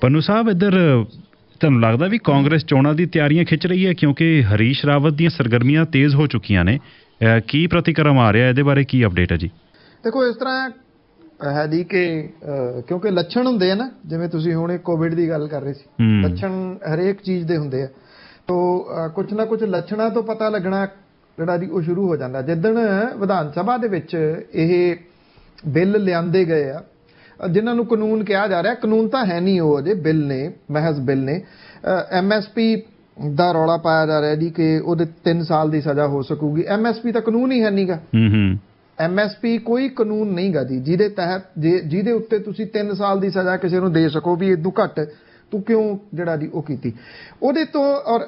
ਪਨੂ ਸਾਹਿਬ ਇੱਧਰ ਤੁਹਾਨੂੰ ਲੱਗਦਾ ਵੀ ਕਾਂਗਰਸ ਚੋਣਾਂ ਦੀ ਤਿਆਰੀਆਂ ਖਿੱਚ ਰਹੀ ਹੈ ਕਿਉਂਕਿ ਹਰੀਸ਼ ਰਾਵਤ ਦੀਆਂ ਸਰਗਰਮੀਆਂ ਤੇਜ਼ ਹੋ ਚੁੱਕੀਆਂ ਨੇ ਕੀ ਪ੍ਰਤੀਕਰਮ ਆ ਰਿਹਾ ਇਹਦੇ ਬਾਰੇ ਕੀ ਅਪਡੇਟ ਹੈ ਜੀ ਦੇਖੋ ਇਸ ਤਰ੍ਹਾਂ ਹੈ ਦੀ ਕਿ ਕਿਉਂਕਿ ਲੱਛਣ ਹੁੰਦੇ ਆ ਨਾ ਜਿਵੇਂ ਤੁਸੀਂ ਹੁਣੇ ਕੋਵਿਡ ਦੀ ਗੱਲ ਕਰ ਰਹੇ ਸੀ ਲੱਛਣ ਹਰੇਕ ਚੀਜ਼ ਦੇ ਹੁੰਦੇ ਆ ਤੋਂ ਕੁਝ ਨਾ ਕੁਝ ਲੱਛਣਾਂ ਤੋਂ ਪਤਾ ਲੱਗਣਾ ਜਿਹੜਾ ਦੀ ਉਹ ਸ਼ੁਰੂ ਹੋ ਜਾਂਦਾ ਜਿੱਦਣ ਵਿਧਾਨ ਸਭਾ ਦੇ ਵਿੱਚ ਇਹ ਬਿੱਲ ਲਿਆਂਦੇ ਗਏ ਆ ਜਿਨ੍ਹਾਂ ਨੂੰ ਕਾਨੂੰਨ ਕਿਹਾ ਜਾ ਰਿਹਾ ਕਾਨੂੰਨ ਤਾਂ ਹੈ ਨਹੀਂ ਉਹ ਅਜੇ ਬਿੱਲ ਨੇ ਮਹਿਜ਼ ਬਿੱਲ ਨੇ ਐਮਐਸਪੀ ਦਾ ਰੌਲਾ ਪਾਇਆ ਜਾ ਰਿਹਾ ਜੀ ਕਿ ਉਹਦੇ 3 ਸਾਲ ਦੀ ਸਜ਼ਾ ਹੋ ਸਕੂਗੀ ਐਮਐਸਪੀ ਤਾਂ ਕਾਨੂੰਨ ਹੀ ਹੈ ਨਹੀਂਗਾ ਹੂੰ ਹੂੰ ਐਮਐਸਪੀ ਕੋਈ ਕਾਨੂੰਨ ਨਹੀਂਗਾ ਜੀ ਜਿਹਦੇ ਤਹਿਤ ਜਿਹਦੇ ਉੱਤੇ ਤੁਸੀਂ 3 ਸਾਲ ਦੀ ਸਜ਼ਾ ਕਿਸੇ ਨੂੰ ਦੇ ਸਕੋ ਵੀ ਇਦੋਂ ਘੱਟ ਤੂੰ ਕਿਉਂ ਜਿਹੜਾ ਦੀ ਉਹ ਕੀਤੀ ਉਹਦੇ ਤੋਂ ਔਰ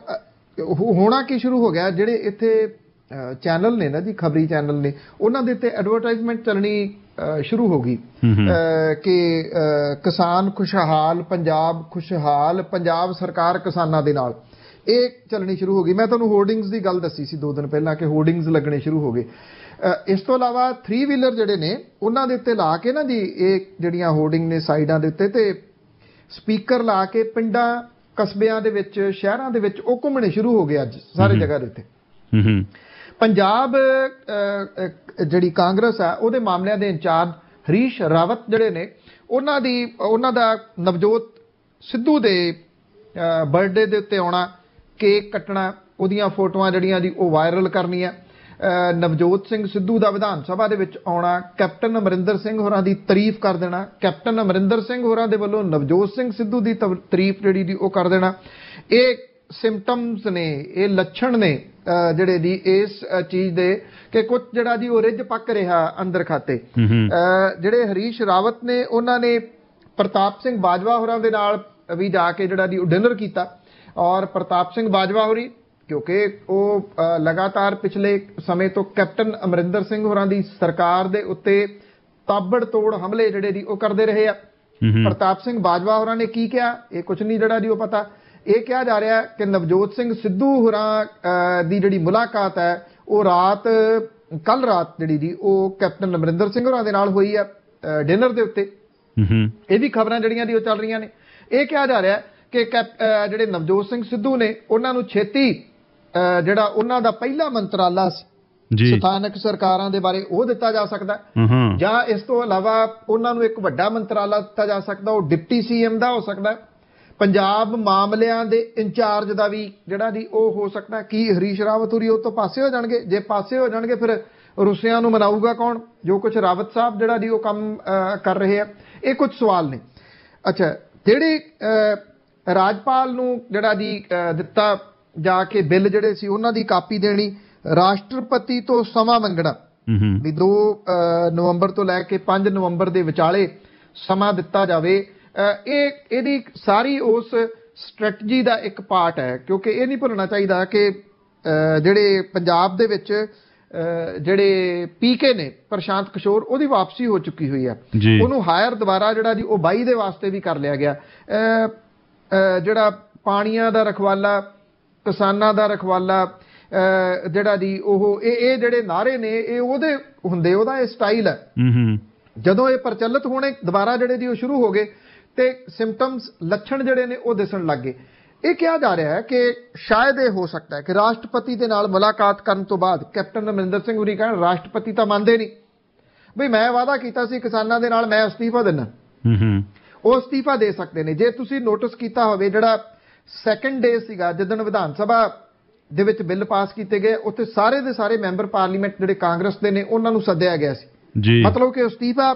ਹੋਣਾ ਕੀ ਸ਼ੁਰੂ ਹੋ ਗਿਆ ਜਿਹੜੇ ਇੱਥੇ ਚੈਨਲ ਨੇ ਨਾ ਜੀ ਖਬਰੀ ਚੈਨਲ ਨੇ ਉਹਨਾਂ ਦੇ ਤੇ ਐਡਵਰਟਾਈਜ਼ਮੈਂਟ ਚੱਲਣੀ ਸ਼ੁਰੂ ਹੋ ਗਈ ਕਿ ਕਿਸਾਨ ਖੁਸ਼ਹਾਲ ਪੰਜਾਬ ਖੁਸ਼ਹਾਲ ਪੰਜਾਬ ਸਰਕਾਰ ਕਿਸਾਨਾਂ ਦੇ ਨਾਲ ਇਹ ਚੱਲਣੀ ਸ਼ੁਰੂ ਹੋ ਗਈ ਮੈਂ ਤੁਹਾਨੂੰ ਹੋਰਡਿੰਗਸ ਦੀ ਗੱਲ ਦੱਸੀ ਸੀ 2 ਦਿਨ ਪਹਿਲਾਂ ਕਿ ਹੋਰਡਿੰਗਸ ਲੱਗਣੇ ਸ਼ੁਰੂ ਹੋ ਗਏ ਇਸ ਤੋਂ ਇਲਾਵਾ 3 ਵੀਲਰ ਜਿਹੜੇ ਨੇ ਉਹਨਾਂ ਦੇ ਉੱਤੇ ਲਾ ਕੇ ਨਾ ਜੀ ਇਹ ਜਿਹੜੀਆਂ ਹੋਰਡਿੰਗ ਨੇ ਸਾਈਡਾਂ ਦੇ ਉੱਤੇ ਤੇ ਸਪੀਕਰ ਲਾ ਕੇ ਪਿੰਡਾਂ ਕਸਬਿਆਂ ਦੇ ਵਿੱਚ ਸ਼ਹਿਰਾਂ ਦੇ ਵਿੱਚ ਉਹ ਘੁੰਮਣੇ ਸ਼ੁਰੂ ਹੋ ਗਏ ਅੱਜ ਸਾਰੇ ਜਗ੍ਹਾ ਦੇ ਉੱਤੇ ਹੂੰ ਹੂੰ ਪੰਜਾਬ ਜਿਹੜੀ ਕਾਂਗਰਸ ਆ ਉਹਦੇ ਮਾਮਲਿਆਂ ਦੇ ਇੰਚਾਰਜ ਹਰੀਸ਼ ਰਾਵਤ ਜਿਹੜੇ ਨੇ ਉਹਨਾਂ ਦੀ ਉਹਨਾਂ ਦਾ ਨਵਜੋਤ ਸਿੱਧੂ ਦੇ ਬਰਥਡੇ ਦੇ ਉੱਤੇ ਆਉਣਾ ਕੇਕ ਕੱਟਣਾ ਉਹਦੀਆਂ ਫੋਟੋਆਂ ਜਿਹੜੀਆਂ ਦੀ ਉਹ ਵਾਇਰਲ ਕਰਨੀਆਂ ਨਵਜੋਤ ਸਿੰਘ ਸਿੱਧੂ ਦਾ ਵਿਧਾਨ ਸਭਾ ਦੇ ਵਿੱਚ ਆਉਣਾ ਕੈਪਟਨ ਅਮਰਿੰਦਰ ਸਿੰਘ ਹੋਰਾਂ ਦੀ ਤਾਰੀਫ ਕਰ ਦੇਣਾ ਕੈਪਟਨ ਅਮਰਿੰਦਰ ਸਿੰਘ ਹੋਰਾਂ ਦੇ ਵੱਲੋਂ ਨਵਜੋਤ ਸਿੰਘ ਸਿੱਧੂ ਦੀ ਤਾਰੀਫ ਜਿਹੜੀ ਦੀ ਉਹ ਕਰ ਦੇਣਾ ਇਹ ਸਿੰਪਟਮਸ ਨੇ ਇਹ ਲੱਛਣ ਨੇ ਜਿਹੜੇ ਦੀ ਇਸ ਚੀਜ਼ ਦੇ ਕਿ ਕੁਝ ਜਿਹੜਾ ਦੀ ਉਹ ਰਿੱਜ ਪੱਕ ਰਿਹਾ ਅੰਦਰ ਖਾਤੇ ਜਿਹੜੇ ਹਰੀਸ਼ ਰਾਵਤ ਨੇ ਉਹਨਾਂ ਨੇ ਪ੍ਰਤਾਪ ਸਿੰਘ ਬਾਜਵਾ ਹੋਰਾਂ ਦੇ ਨਾਲ ਵੀ ਜਾ ਕੇ ਜਿਹੜਾ ਦੀ ਡਿਨਰ ਕੀਤਾ ਔਰ ਪ੍ਰਤਾਪ ਸਿੰਘ ਬਾਜਵਾ ਹੋਰੀ ਕਿਉਂਕਿ ਉਹ ਲਗਾਤਾਰ ਪਿਛਲੇ ਸਮੇਂ ਤੋਂ ਕੈਪਟਨ ਅਮਰਿੰਦਰ ਸਿੰਘ ਹੋਰਾਂ ਦੀ ਸਰਕਾਰ ਦੇ ਉੱਤੇ ਤਾਬੜ ਤੋੜ ਹਮਲੇ ਜਿਹੜੇ ਦੀ ਉਹ ਕਰਦੇ ਰਹੇ ਆ ਪ੍ਰਤਾਪ ਸਿੰਘ ਬਾਜਵਾ ਹੋਰਾਂ ਨੇ ਕੀ ਕਿਹਾ ਇਹ ਕੁਝ ਨਹੀਂ ਜਿਹੜਾ ਦੀ ਉਹ ਪਤਾ ਇਹ ਕਿਹਾ ਜਾ ਰਿਹਾ ਕਿ ਨਵਜੋਤ ਸਿੰਘ ਸਿੱਧੂ ਹੁਰਾਂ ਦੀ ਜਿਹੜੀ ਮੁਲਾਕਾਤ ਹੈ ਉਹ ਰਾਤ ਕੱਲ ਰਾਤ ਜਿਹੜੀ ਦੀ ਉਹ ਕੈਪਟਨ ਅਮਰਿੰਦਰ ਸਿੰਘ ਹੋਰਾਂ ਦੇ ਨਾਲ ਹੋਈ ਹੈ ਡਿਨਰ ਦੇ ਉੱਤੇ ਹੂੰ ਇਹ ਵੀ ਖਬਰਾਂ ਜਿਹੜੀਆਂ ਦੀ ਉਹ ਚੱਲ ਰਹੀਆਂ ਨੇ ਇਹ ਕਿਹਾ ਜਾ ਰਿਹਾ ਕਿ ਜਿਹੜੇ ਨਵਜੋਤ ਸਿੰਘ ਸਿੱਧੂ ਨੇ ਉਹਨਾਂ ਨੂੰ ਛੇਤੀ ਜਿਹੜਾ ਉਹਨਾਂ ਦਾ ਪਹਿਲਾ ਮੰਤਰਾਲਾ ਜੀ ਸਥਾਨਕ ਸਰਕਾਰਾਂ ਦੇ ਬਾਰੇ ਉਹ ਦਿੱਤਾ ਜਾ ਸਕਦਾ ਜਾਂ ਇਸ ਤੋਂ ਇਲਾਵਾ ਉਹਨਾਂ ਨੂੰ ਇੱਕ ਵੱਡਾ ਮੰਤਰਾਲਾ ਦਿੱਤਾ ਜਾ ਸਕਦਾ ਉਹ ਡਿਪਟੀ ਸੀਐਮ ਦਾ ਹੋ ਸਕਦਾ ਪੰਜਾਬ ਮਾਮਲਿਆਂ ਦੇ ਇੰਚਾਰਜ ਦਾ ਵੀ ਜਿਹੜਾ ਦੀ ਉਹ ਹੋ ਸਕਦਾ ਕੀ ਹਰੀਸ਼ ਰਾਵਤੂਰੀ ਉਹ ਤੋਂ ਪਾਸੇ ਹੋ ਜਾਣਗੇ ਜੇ ਪਾਸੇ ਹੋ ਜਾਣਗੇ ਫਿਰ ਰੁੱਸਿਆਂ ਨੂੰ ਮਨਾਊਗਾ ਕੌਣ ਜੋ ਕੁਝ ਰਾਵਤ ਸਾਹਿਬ ਜਿਹੜਾ ਦੀ ਉਹ ਕੰਮ ਕਰ ਰਹੇ ਆ ਇਹ ਕੁਝ ਸਵਾਲ ਨੇ ਅੱਛਾ ਜਿਹੜੇ ਰਾਜਪਾਲ ਨੂੰ ਜਿਹੜਾ ਦੀ ਦਿੱਤਾ ਜਾ ਕੇ ਬਿੱਲ ਜਿਹੜੇ ਸੀ ਉਹਨਾਂ ਦੀ ਕਾਪੀ ਦੇਣੀ ਰਾਸ਼ਟਰਪਤੀ ਤੋਂ ਸਮਾਂ ਮੰਗਣਾ ਵੀ 2 ਨਵੰਬਰ ਤੋਂ ਲੈ ਕੇ 5 ਨਵੰਬਰ ਦੇ ਵਿਚਾਲੇ ਸਮਾਂ ਦਿੱਤਾ ਜਾਵੇ ਇਹ ਇਹਦੀ ਸਾਰੀ ਉਸ ਸਟ੍ਰੈਟਜੀ ਦਾ ਇੱਕ ਪਾਰਟ ਹੈ ਕਿਉਂਕਿ ਇਹ ਨਹੀਂ ਭੁੱਲਣਾ ਚਾਹੀਦਾ ਕਿ ਜਿਹੜੇ ਪੰਜਾਬ ਦੇ ਵਿੱਚ ਜਿਹੜੇ ਪੀਕੇ ਨੇ ਪ੍ਰਸ਼ਾਂਤ ਕਿਸ਼ੋਰ ਉਹਦੀ ਵਾਪਸੀ ਹੋ ਚੁੱਕੀ ਹੋਈ ਹੈ ਉਹਨੂੰ ਹਾਇਰ ਦੁਬਾਰਾ ਜਿਹੜਾ ਜੀ ਉਹ 22 ਦੇ ਵਾਸਤੇ ਵੀ ਕਰ ਲਿਆ ਗਿਆ ਜਿਹੜਾ ਪਾਣੀਆਂ ਦਾ ਰਖਵਾਲਾ ਕਿਸਾਨਾਂ ਦਾ ਰਖਵਾਲਾ ਜਿਹੜਾ ਦੀ ਉਹ ਇਹ ਇਹ ਜਿਹੜੇ ਨਾਰੇ ਨੇ ਇਹ ਉਹਦੇ ਹੁੰਦੇ ਉਹਦਾ ਇਹ ਸਟਾਈਲ ਹੈ ਜਦੋਂ ਇਹ ਪ੍ਰਚਲਿਤ ਹੋਣੇ ਦੁਬਾਰਾ ਜਿਹੜੇ ਦੀ ਉਹ ਸ਼ੁਰੂ ਹੋ ਗਏ ਤੇ ਸਿੰਪਟਮਸ ਲੱਛਣ ਜਿਹੜੇ ਨੇ ਉਹ ਦਿਸਣ ਲੱਗੇ ਇਹ ਕਿਹਾ ਜਾ ਰਿਹਾ ਹੈ ਕਿ ਸ਼ਾਇਦ ਇਹ ਹੋ ਸਕਦਾ ਹੈ ਕਿ ਰਾਸ਼ਟਰਪਤੀ ਦੇ ਨਾਲ ਮੁਲਾਕਾਤ ਕਰਨ ਤੋਂ ਬਾਅਦ ਕੈਪਟਨ ਅਮਰਿੰਦਰ ਸਿੰਘ ਉਰੀ ਕਹਿੰਦੇ ਰਾਸ਼ਟਰਪਤੀ ਤਾਂ ਮੰਨਦੇ ਨਹੀਂ ਬਈ ਮੈਂ ਵਾਅਦਾ ਕੀਤਾ ਸੀ ਕਿਸਾਨਾਂ ਦੇ ਨਾਲ ਮੈਂ ਅਸਤੀਫਾ ਦੇਣਾ ਹੂੰ ਹੂੰ ਉਹ ਅਸਤੀਫਾ ਦੇ ਸਕਦੇ ਨੇ ਜੇ ਤੁਸੀਂ ਨੋਟਿਸ ਕੀਤਾ ਹੋਵੇ ਜਿਹੜਾ ਸੈਕੰਡ ਡੇ ਸੀਗਾ ਜਦੋਂ ਵਿਧਾਨ ਸਭਾ ਦੇ ਵਿੱਚ ਬਿੱਲ ਪਾਸ ਕੀਤੇ ਗਏ ਉੱਥੇ ਸਾਰੇ ਦੇ ਸਾਰੇ ਮੈਂਬਰ ਪਾਰਲੀਮੈਂਟ ਜਿਹੜੇ ਕਾਂਗਰਸ ਦੇ ਨੇ ਉਹਨਾਂ ਨੂੰ ਸੱਦਿਆ ਗਿਆ ਸੀ ਜੀ ਮਤਲਬ ਕਿ ਅਸਤੀਫਾ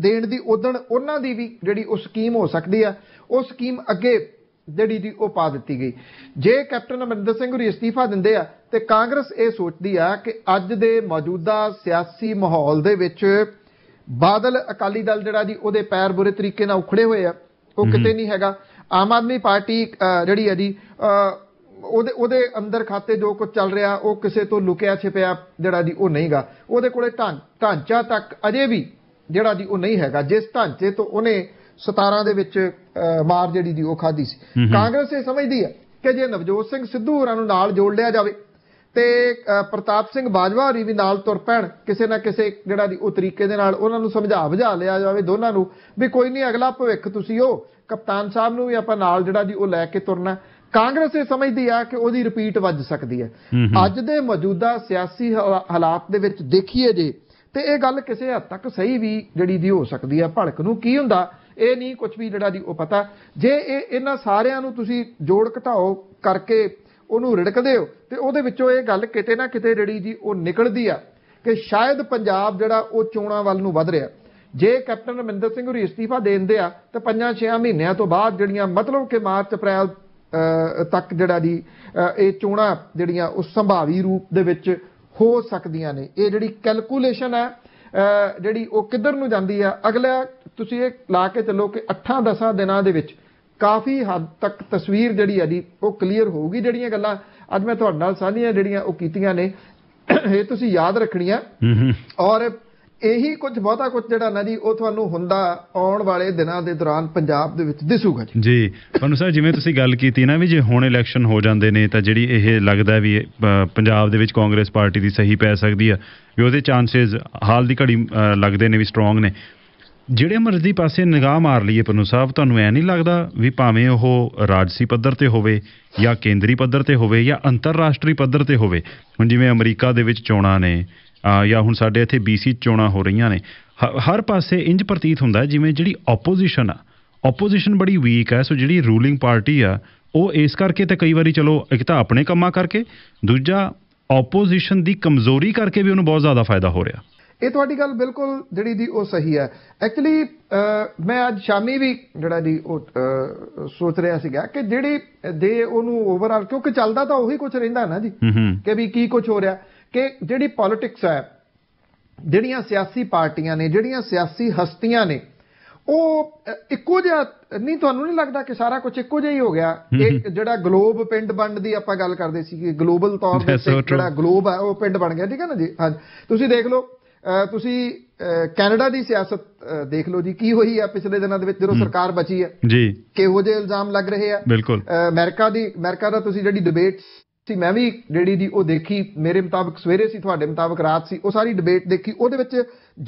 ਦੇਣ ਦੀ ਉਦਣ ਉਹਨਾਂ ਦੀ ਵੀ ਜਿਹੜੀ ਉਹ ਸਕੀਮ ਹੋ ਸਕਦੀ ਆ ਉਹ ਸਕੀਮ ਅੱਗੇ ਜਿਹੜੀ ਦੀ ਉਹ ਪਾ ਦਿੱਤੀ ਗਈ ਜੇ ਕੈਪਟਨ ਅਮਰਿੰਦਰ ਸਿੰਘ ਹੋਰੀ ਅਸਤੀਫਾ ਦਿੰਦੇ ਆ ਤੇ ਕਾਂਗਰਸ ਇਹ ਸੋਚਦੀ ਆ ਕਿ ਅੱਜ ਦੇ ਮੌਜੂਦਾ ਸਿਆਸੀ ਮਾਹੌਲ ਦੇ ਵਿੱਚ ਬਾਦਲ ਅਕਾਲੀ ਦਲ ਜਿਹੜਾ ਜੀ ਉਹਦੇ ਪੈਰ ਬੁਰੇ ਤਰੀਕੇ ਨਾਲ ਉਖੜੇ ਹੋਏ ਆ ਉਹ ਕਿਤੇ ਨਹੀਂ ਹੈਗਾ ਆਮ ਆਦਮੀ ਪਾਰਟੀ ਜਿਹੜੀ ਹੈ ਜੀ ਉਹਦੇ ਉਹਦੇ ਅੰਦਰ ਖਾਤੇ ਜੋ ਕੁਝ ਚੱਲ ਰਿਹਾ ਉਹ ਕਿਸੇ ਤੋਂ ਲੁਕਿਆ ਛਿਪਿਆ ਜਿਹੜਾ ਦੀ ਉਹ ਨਹੀਂਗਾ ਉਹਦੇ ਕੋਲੇ ਢਾਂਚਾ ਤੱਕ ਅਜੇ ਵੀ ਜਿਹੜਾ ਦੀ ਉਹ ਨਹੀਂ ਹੈਗਾ ਜਿਸ ਢਾਂਚੇ ਤੋਂ ਉਹਨੇ 17 ਦੇ ਵਿੱਚ ਮਾਰ ਜਿਹੜੀ ਦੀ ਉਹ ਖਾਦੀ ਸੀ ਕਾਂਗਰਸ ਇਹ ਸਮਝਦੀ ਹੈ ਕਿ ਜੇ ਨਵਜੋਤ ਸਿੰਘ ਸਿੱਧੂ ਹੋਰਾਂ ਨੂੰ ਨਾਲ ਜੋੜ ਲਿਆ ਜਾਵੇ ਤੇ ਪ੍ਰਤਾਪ ਸਿੰਘ ਬਾਜਵਾ ਹੋਰੀ ਵੀ ਨਾਲ ਤੁਰ ਪੈਣ ਕਿਸੇ ਨਾ ਕਿਸੇ ਜਿਹੜਾ ਦੀ ਉਹ ਤਰੀਕੇ ਦੇ ਨਾਲ ਉਹਨਾਂ ਨੂੰ ਸਮਝਾ ਬੁਝਾ ਲਿਆ ਜਾਵੇ ਦੋਨਾਂ ਨੂੰ ਵੀ ਕੋਈ ਨਹੀਂ ਅਗਲਾ ਭਵਿੱਖ ਤੁਸੀਂ ਹੋ ਕਪਤਾਨ ਸਾਹਿਬ ਨੂੰ ਵੀ ਆਪਾਂ ਨਾਲ ਜਿਹੜਾ ਦੀ ਉਹ ਲੈ ਕੇ ਤੁਰਨਾ ਕਾਂਗਰਸ ਇਹ ਸਮਝਦੀ ਆ ਕਿ ਉਹਦੀ ਰਿਪੀਟ ਵੱਜ ਸਕਦੀ ਹੈ ਅੱਜ ਦੇ ਮੌਜੂਦਾ ਸਿਆਸੀ ਹਾਲਾਤ ਦੇ ਵਿੱਚ ਦੇਖੀਏ ਜੇ ਤੇ ਇਹ ਗੱਲ ਕਿਸੇ ਹੱਦ ਤੱਕ ਸਹੀ ਵੀ ਜਿਹੜੀ ਦੀ ਹੋ ਸਕਦੀ ਹੈ ਭੜਕ ਨੂੰ ਕੀ ਹੁੰਦਾ ਇਹ ਨਹੀਂ ਕੁਝ ਵੀ ਜਿਹੜਾ ਦੀ ਉਹ ਪਤਾ ਜੇ ਇਹ ਇਹਨਾਂ ਸਾਰਿਆਂ ਨੂੰ ਤੁਸੀਂ ਜੋੜ ਘਟਾਓ ਕਰਕੇ ਉਹਨੂੰ ਰਿੜਕਦੇ ਹੋ ਤੇ ਉਹਦੇ ਵਿੱਚੋਂ ਇਹ ਗੱਲ ਕਿਤੇ ਨਾ ਕਿਤੇ ਜਿਹੜੀ ਜੀ ਉਹ ਨਿਕਲਦੀ ਆ ਕਿ ਸ਼ਾਇਦ ਪੰਜਾਬ ਜਿਹੜਾ ਉਹ ਚੋਣਾਂ ਵੱਲ ਨੂੰ ਵੱਧ ਰਿਹਾ ਜੇ ਕੈਪਟਨ ਅਮਰਿੰਦਰ ਸਿੰਘ ਹੋਰੀ ਅਸਤੀਫਾ ਦੇ ਦਿੰਦੇ ਆ ਤਾਂ 5-6 ਮਹੀਨਿਆਂ ਤੋਂ ਬਾਅਦ ਜਿਹੜੀਆਂ ਮਤਲਬ ਕਿ ਮਾਰਚ ਅਪ੍ਰੈਲ ਤੱਕ ਜਿਹੜਾ ਦੀ ਇਹ ਚੋਣਾ ਜਿਹੜੀਆਂ ਉਸ ਸੰਭਾਵੀ ਰੂਪ ਦੇ ਵਿੱਚ ਹੋ ਸਕਦੀਆਂ ਨੇ ਇਹ ਜਿਹੜੀ ਕੈਲਕੂਲੇਸ਼ਨ ਹੈ ਜਿਹੜੀ ਉਹ ਕਿੱਧਰ ਨੂੰ ਜਾਂਦੀ ਆ ਅਗਲਾ ਤੁਸੀਂ ਇਹ ਲਾ ਕੇ ਚੱਲੋ ਕਿ 8-10 ਦਿਨਾਂ ਦੇ ਵਿੱਚ ਕਾਫੀ ਹੱਦ ਤੱਕ ਤਸਵੀਰ ਜਿਹੜੀ ਆ ਦੀ ਉਹ ਕਲੀਅਰ ਹੋਊਗੀ ਜਿਹੜੀਆਂ ਗੱਲਾਂ ਅੱਜ ਮੈਂ ਤੁਹਾਡੇ ਨਾਲ ਸਾਂਝੀਆਂ ਜਿਹੜੀਆਂ ਉਹ ਕੀਤੀਆਂ ਨੇ ਇਹ ਤੁਸੀਂ ਯਾਦ ਰੱਖਣੀਆਂ ਔਰ ਇਹੀ ਕੁਝ ਬਹੁਤਾ ਕੁਝ ਜਿਹੜਾ ਨਾ ਜੀ ਉਹ ਤੁਹਾਨੂੰ ਹੁੰਦਾ ਆਉਣ ਵਾਲੇ ਦਿਨਾਂ ਦੇ ਦੌਰਾਨ ਪੰਜਾਬ ਦੇ ਵਿੱਚ ਦਿਸੂਗਾ ਜੀ ਜੀ ਪਨੂ ਸਾਹਿਬ ਜਿਵੇਂ ਤੁਸੀਂ ਗੱਲ ਕੀਤੀ ਨਾ ਵੀ ਜੇ ਹੁਣ ਇਲੈਕਸ਼ਨ ਹੋ ਜਾਂਦੇ ਨੇ ਤਾਂ ਜਿਹੜੀ ਇਹ ਲੱਗਦਾ ਵੀ ਪੰਜਾਬ ਦੇ ਵਿੱਚ ਕਾਂਗਰਸ ਪਾਰਟੀ ਦੀ ਸਹੀ ਪੈ ਸਕਦੀ ਆ ਵੀ ਉਹਦੇ ਚਾਂਸਸ ਹਾਲ ਦੀ ਘੜੀ ਲੱਗਦੇ ਨੇ ਵੀ ਸਟਰੋਂਗ ਨੇ ਜਿਹੜੇ ਮਰਜ਼ੀ ਪਾਸੇ ਨਿਗਾਹ ਮਾਰ ਲਈਏ ਪਨੂ ਸਾਹਿਬ ਤੁਹਾਨੂੰ ਐ ਨਹੀਂ ਲੱਗਦਾ ਵੀ ਭਾਵੇਂ ਉਹ ਰਾਜਸੀ ਪੱਧਰ ਤੇ ਹੋਵੇ ਜਾਂ ਕੇਂਦਰੀ ਪੱਧਰ ਤੇ ਹੋਵੇ ਜਾਂ ਅੰਤਰਰਾਸ਼ਟਰੀ ਪੱਧਰ ਤੇ ਹੋਵੇ ਹੁਣ ਜਿਵੇਂ ਅਮਰੀਕਾ ਦੇ ਵਿੱਚ ਚੋਣਾਂ ਨੇ ਜਾਂ ਹੁਣ ਸਾਡੇ ਇੱਥੇ BC ਚੋਣਾਂ ਹੋ ਰਹੀਆਂ ਨੇ ਹਰ ਪਾਸੇ ਇੰਜ ਪ੍ਰਤੀਤ ਹੁੰਦਾ ਜਿਵੇਂ ਜਿਹੜੀ ਆਪੋਜੀਸ਼ਨ ਆ ਆਪੋਜੀਸ਼ਨ ਬੜੀ ਵੀਕ ਹੈ ਸੋ ਜਿਹੜੀ ਰੂਲਿੰਗ ਪਾਰਟੀ ਆ ਉਹ ਇਸ ਕਰਕੇ ਤੇ ਕਈ ਵਾਰੀ ਚਲੋ ਇੱਕ ਤਾਂ ਆਪਣੇ ਕੰਮਾਂ ਕਰਕੇ ਦੂਜਾ ਆਪੋਜੀਸ਼ਨ ਦੀ ਕਮਜ਼ੋਰੀ ਕਰਕੇ ਵੀ ਉਹਨੂੰ ਬਹੁਤ ਜ਼ਿਆਦਾ ਫਾਇਦਾ ਹੋ ਰਿਹਾ ਇਹ ਤੁਹਾਡੀ ਗੱਲ ਬਿਲਕੁਲ ਜਿਹੜੀ ਦੀ ਉਹ ਸਹੀ ਹੈ ਐਕਚੁਅਲੀ ਮੈਂ ਅੱਜ ਸ਼ਾਮੀ ਵੀ ਜਿਹੜਾ ਦੀ ਉਹ ਸੋਚ ਰਿਹਾ ਸੀਗਾ ਕਿ ਜਿਹੜੀ ਦੇ ਉਹਨੂੰ ਓਵਰਆਲ ਕਿਉਂਕਿ ਚੱਲਦਾ ਤਾਂ ਉਹੀ ਕੁਝ ਰਹਿੰਦਾ ਨਾ ਜੀ ਕਿ ਵੀ ਕੀ ਕੁਝ ਹੋ ਰਿਹਾ ਕਿ ਜਿਹੜੀ ਪੋਲਿਟਿਕਸ ਹੈ ਜਿਹੜੀਆਂ ਸਿਆਸੀ ਪਾਰਟੀਆਂ ਨੇ ਜਿਹੜੀਆਂ ਸਿਆਸੀ ਹਸਤੀਆਂ ਨੇ ਉਹ ਇੱਕੋ ਜਿਹਾ ਨਹੀਂ ਤੁਹਾਨੂੰ ਨਹੀਂ ਲੱਗਦਾ ਕਿ ਸਾਰਾ ਕੁਝ ਇੱਕੋ ਜਿਹਾ ਹੀ ਹੋ ਗਿਆ ਇੱਕ ਜਿਹੜਾ ਗਲੋਬ ਪਿੰਡ ਬਣਨ ਦੀ ਆਪਾਂ ਗੱਲ ਕਰਦੇ ਸੀ ਕਿ ਗਲੋਬਲ ਤੌਰ ਤੇ ਜਿਹੜਾ ਗਲੋਬ ਹੈ ਉਹ ਪਿੰਡ ਬਣ ਗਿਆ ਠੀਕ ਹੈ ਨਾ ਜੀ ਹਾਂ ਤੁਸੀਂ ਦੇਖ ਲਓ ਤੁਸੀਂ ਕੈਨੇਡਾ ਦੀ ਸਿਆਸਤ ਦੇਖ ਲਓ ਜੀ ਕੀ ਹੋਈ ਹੈ ਪਿਛਲੇ ਦਿਨਾਂ ਦੇ ਵਿੱਚ ਜਦੋਂ ਸਰਕਾਰ ਬਚੀ ਹੈ ਜੀ ਕਿਹੋ ਜਿਹੇ ਇਲਜ਼ਾਮ ਲੱਗ ਰਹੇ ਆ ਅਮਰੀਕਾ ਦੀ ਅਮਰੀਕਾ ਦਾ ਤੁਸੀਂ ਜਿਹੜੀ ਡਿਬੇਟਸ ਸੀ ਮੈਂ ਵੀ ਜਿਹੜੀ ਦੀ ਉਹ ਦੇਖੀ ਮੇਰੇ ਮੁਤਾਬਕ ਸਵੇਰੇ ਸੀ ਤੁਹਾਡੇ ਮੁਤਾਬਕ ਰਾਤ ਸੀ ਉਹ ਸਾਰੀ ਡਿਬੇਟ ਦੇਖੀ ਉਹਦੇ ਵਿੱਚ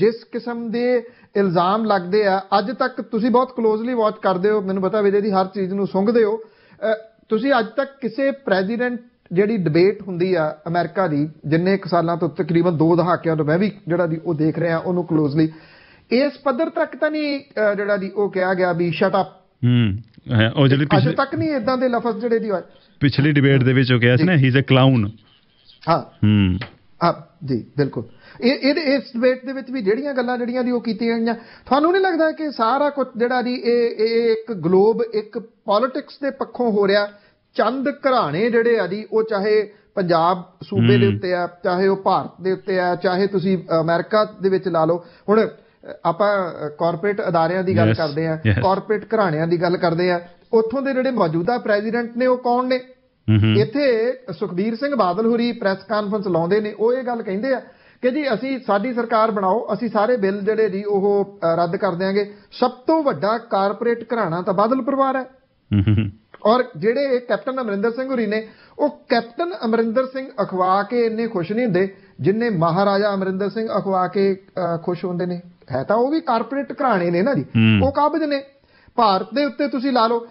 ਜਿਸ ਕਿਸਮ ਦੇ ਇਲਜ਼ਾਮ ਲੱਗਦੇ ਆ ਅੱਜ ਤੱਕ ਤੁਸੀਂ ਬਹੁਤ ਕਲੋਜ਼ਲੀ ਵਾਚ ਕਰਦੇ ਹੋ ਮੈਨੂੰ ਪਤਾ ਵੀਰੇ ਦੀ ਹਰ ਚੀਜ਼ ਨੂੰ ਸੁੰਘਦੇ ਹੋ ਤੁਸੀਂ ਅੱਜ ਤੱਕ ਕਿਸੇ ਪ੍ਰੈਜ਼ੀਡੈਂਟ ਜਿਹੜੀ ਡਿਬੇਟ ਹੁੰਦੀ ਆ ਅਮਰੀਕਾ ਦੀ ਜਿੰਨੇ ਕੁ ਸਾਲਾਂ ਤੋਂ ਤਕਰੀਬਨ 2 ਦਹਾਕਿਆਂ ਤੋਂ ਮੈਂ ਵੀ ਜਿਹੜਾ ਦੀ ਉਹ ਦੇਖ ਰਿਹਾ ਉਹਨੂੰ ਕਲੋਜ਼ਲੀ ਇਸ ਪੱਧਰ ਤੱਕ ਤਾਂ ਨਹੀਂ ਜਿਹੜਾ ਦੀ ਉਹ ਕਿਹਾ ਗਿਆ ਵੀ ਸ਼ਟ ਅਪ ਹੂੰ ਹੈ ਉਹ ਜਿਹੜੇ ਪਿਛਲੇ ਤੱਕ ਨਹੀਂ ਇਦਾਂ ਦੇ ਲਫ਼ਜ਼ ਜਿਹੜੇ ਦੀ ਹੋਏ ਪਿਛਲੀ ਡਿਬੇਟ ਦੇ ਵਿੱਚ ਉਹ ਕਿਹਾ ਸੀ ਨਾ ਹੀ ਇਜ਼ ਅ ਕਲਾਊਨ ਹਾਂ ਹੂੰ ਆ ਜੀ ਬਿਲਕੁਲ ਇਹ ਇਹ ਇਸ ਡਿਬੇਟ ਦੇ ਵਿੱਚ ਵੀ ਜਿਹੜੀਆਂ ਗੱਲਾਂ ਜਿਹੜੀਆਂ ਦੀ ਉਹ ਕੀਤੀਆਂ ਗਈਆਂ ਤੁਹਾਨੂੰ ਨਹੀਂ ਲੱਗਦਾ ਕਿ ਸਾਰਾ ਕੁਝ ਜਿਹੜਾ ਦੀ ਇਹ ਇਹ ਇੱਕ ਗਲੋਬ ਇੱਕ ਪੋਲਿਟਿਕਸ ਦੇ ਪੱਖੋਂ ਹੋ ਰਿਹਾ ਚੰਦ ਘਰਾਣੇ ਜਿਹੜੇ ਆ ਦੀ ਉਹ ਚਾਹੇ ਪੰਜਾਬ ਸੂਬੇ ਦੇ ਉੱਤੇ ਆ ਚਾਹੇ ਉਹ ਭਾਰਤ ਦੇ ਉੱਤੇ ਆ ਚਾਹੇ ਤੁਸੀਂ ਅਮਰੀਕਾ ਦੇ ਵਿੱਚ ਲਾ ਲਓ ਹੁਣ ਆਪਾਂ ਕਾਰਪੋਰੇਟ ਅਦਾਰਿਆਂ ਦੀ ਗੱਲ ਕਰਦੇ ਆ ਕਾਰਪੋਰੇਟ ਘਰਾਣਿਆਂ ਦੀ ਗੱਲ ਕਰਦੇ ਆ ਉੱਥੋਂ ਦੇ ਜਿਹੜੇ ਮੌਜੂਦਾ ਪ੍ਰੈਜ਼ੀਡੈਂਟ ਨੇ ਉਹ ਕੌਣ ਨੇ ਇੱਥੇ ਸੁਖਬੀਰ ਸਿੰਘ ਬਾਦਲ ਹੁਰੀ ਪ੍ਰੈਸ ਕਾਨਫਰੰਸ ਲਾਉਂਦੇ ਨੇ ਉਹ ਇਹ ਗੱਲ ਕਹਿੰਦੇ ਆ ਕਿ ਜੀ ਅਸੀਂ ਸਾਡੀ ਸਰਕਾਰ ਬਣਾਓ ਅਸੀਂ ਸਾਰੇ ਬਿੱਲ ਜਿਹੜੇ ਜੀ ਉਹ ਰੱਦ ਕਰ ਦੇਾਂਗੇ ਸਭ ਤੋਂ ਵੱਡਾ ਕਾਰਪੋਰੇਟ ਘਰਾਣਾ ਤਾਂ ਬਾਦਲ ਪਰਿਵਾਰ ਹੈ ਔਰ ਜਿਹੜੇ ਕੈਪਟਨ ਅਮਰਿੰਦਰ ਸਿੰਘ ਹੁਰੀ ਨੇ ਉਹ ਕੈਪਟਨ ਅਮਰਿੰਦਰ ਸਿੰਘ ਅਖਵਾ ਕੇ ਇੰਨੇ ਖੁਸ਼ ਨਹੀਂ ਹੁੰਦੇ ਜਿੰਨੇ ਮਹਾਰਾਜਾ ਅਮਰਿੰਦਰ ਸਿੰਘ ਅਖਵਾ ਕੇ ਖੁਸ਼ ਹੁੰਦੇ ਨੇ ਹੈ ਤਾਂ ਉਹ ਵੀ ਕਾਰਪੋਰੇਟ ਘਰਾਣੇ ਨੇ ਨਾ ਜੀ ਉਹ ਕਾਬਜ ਨੇ ਭਾਰਤ ਦੇ ਉੱਤੇ ਤੁਸੀਂ ਲਾ ਲਓ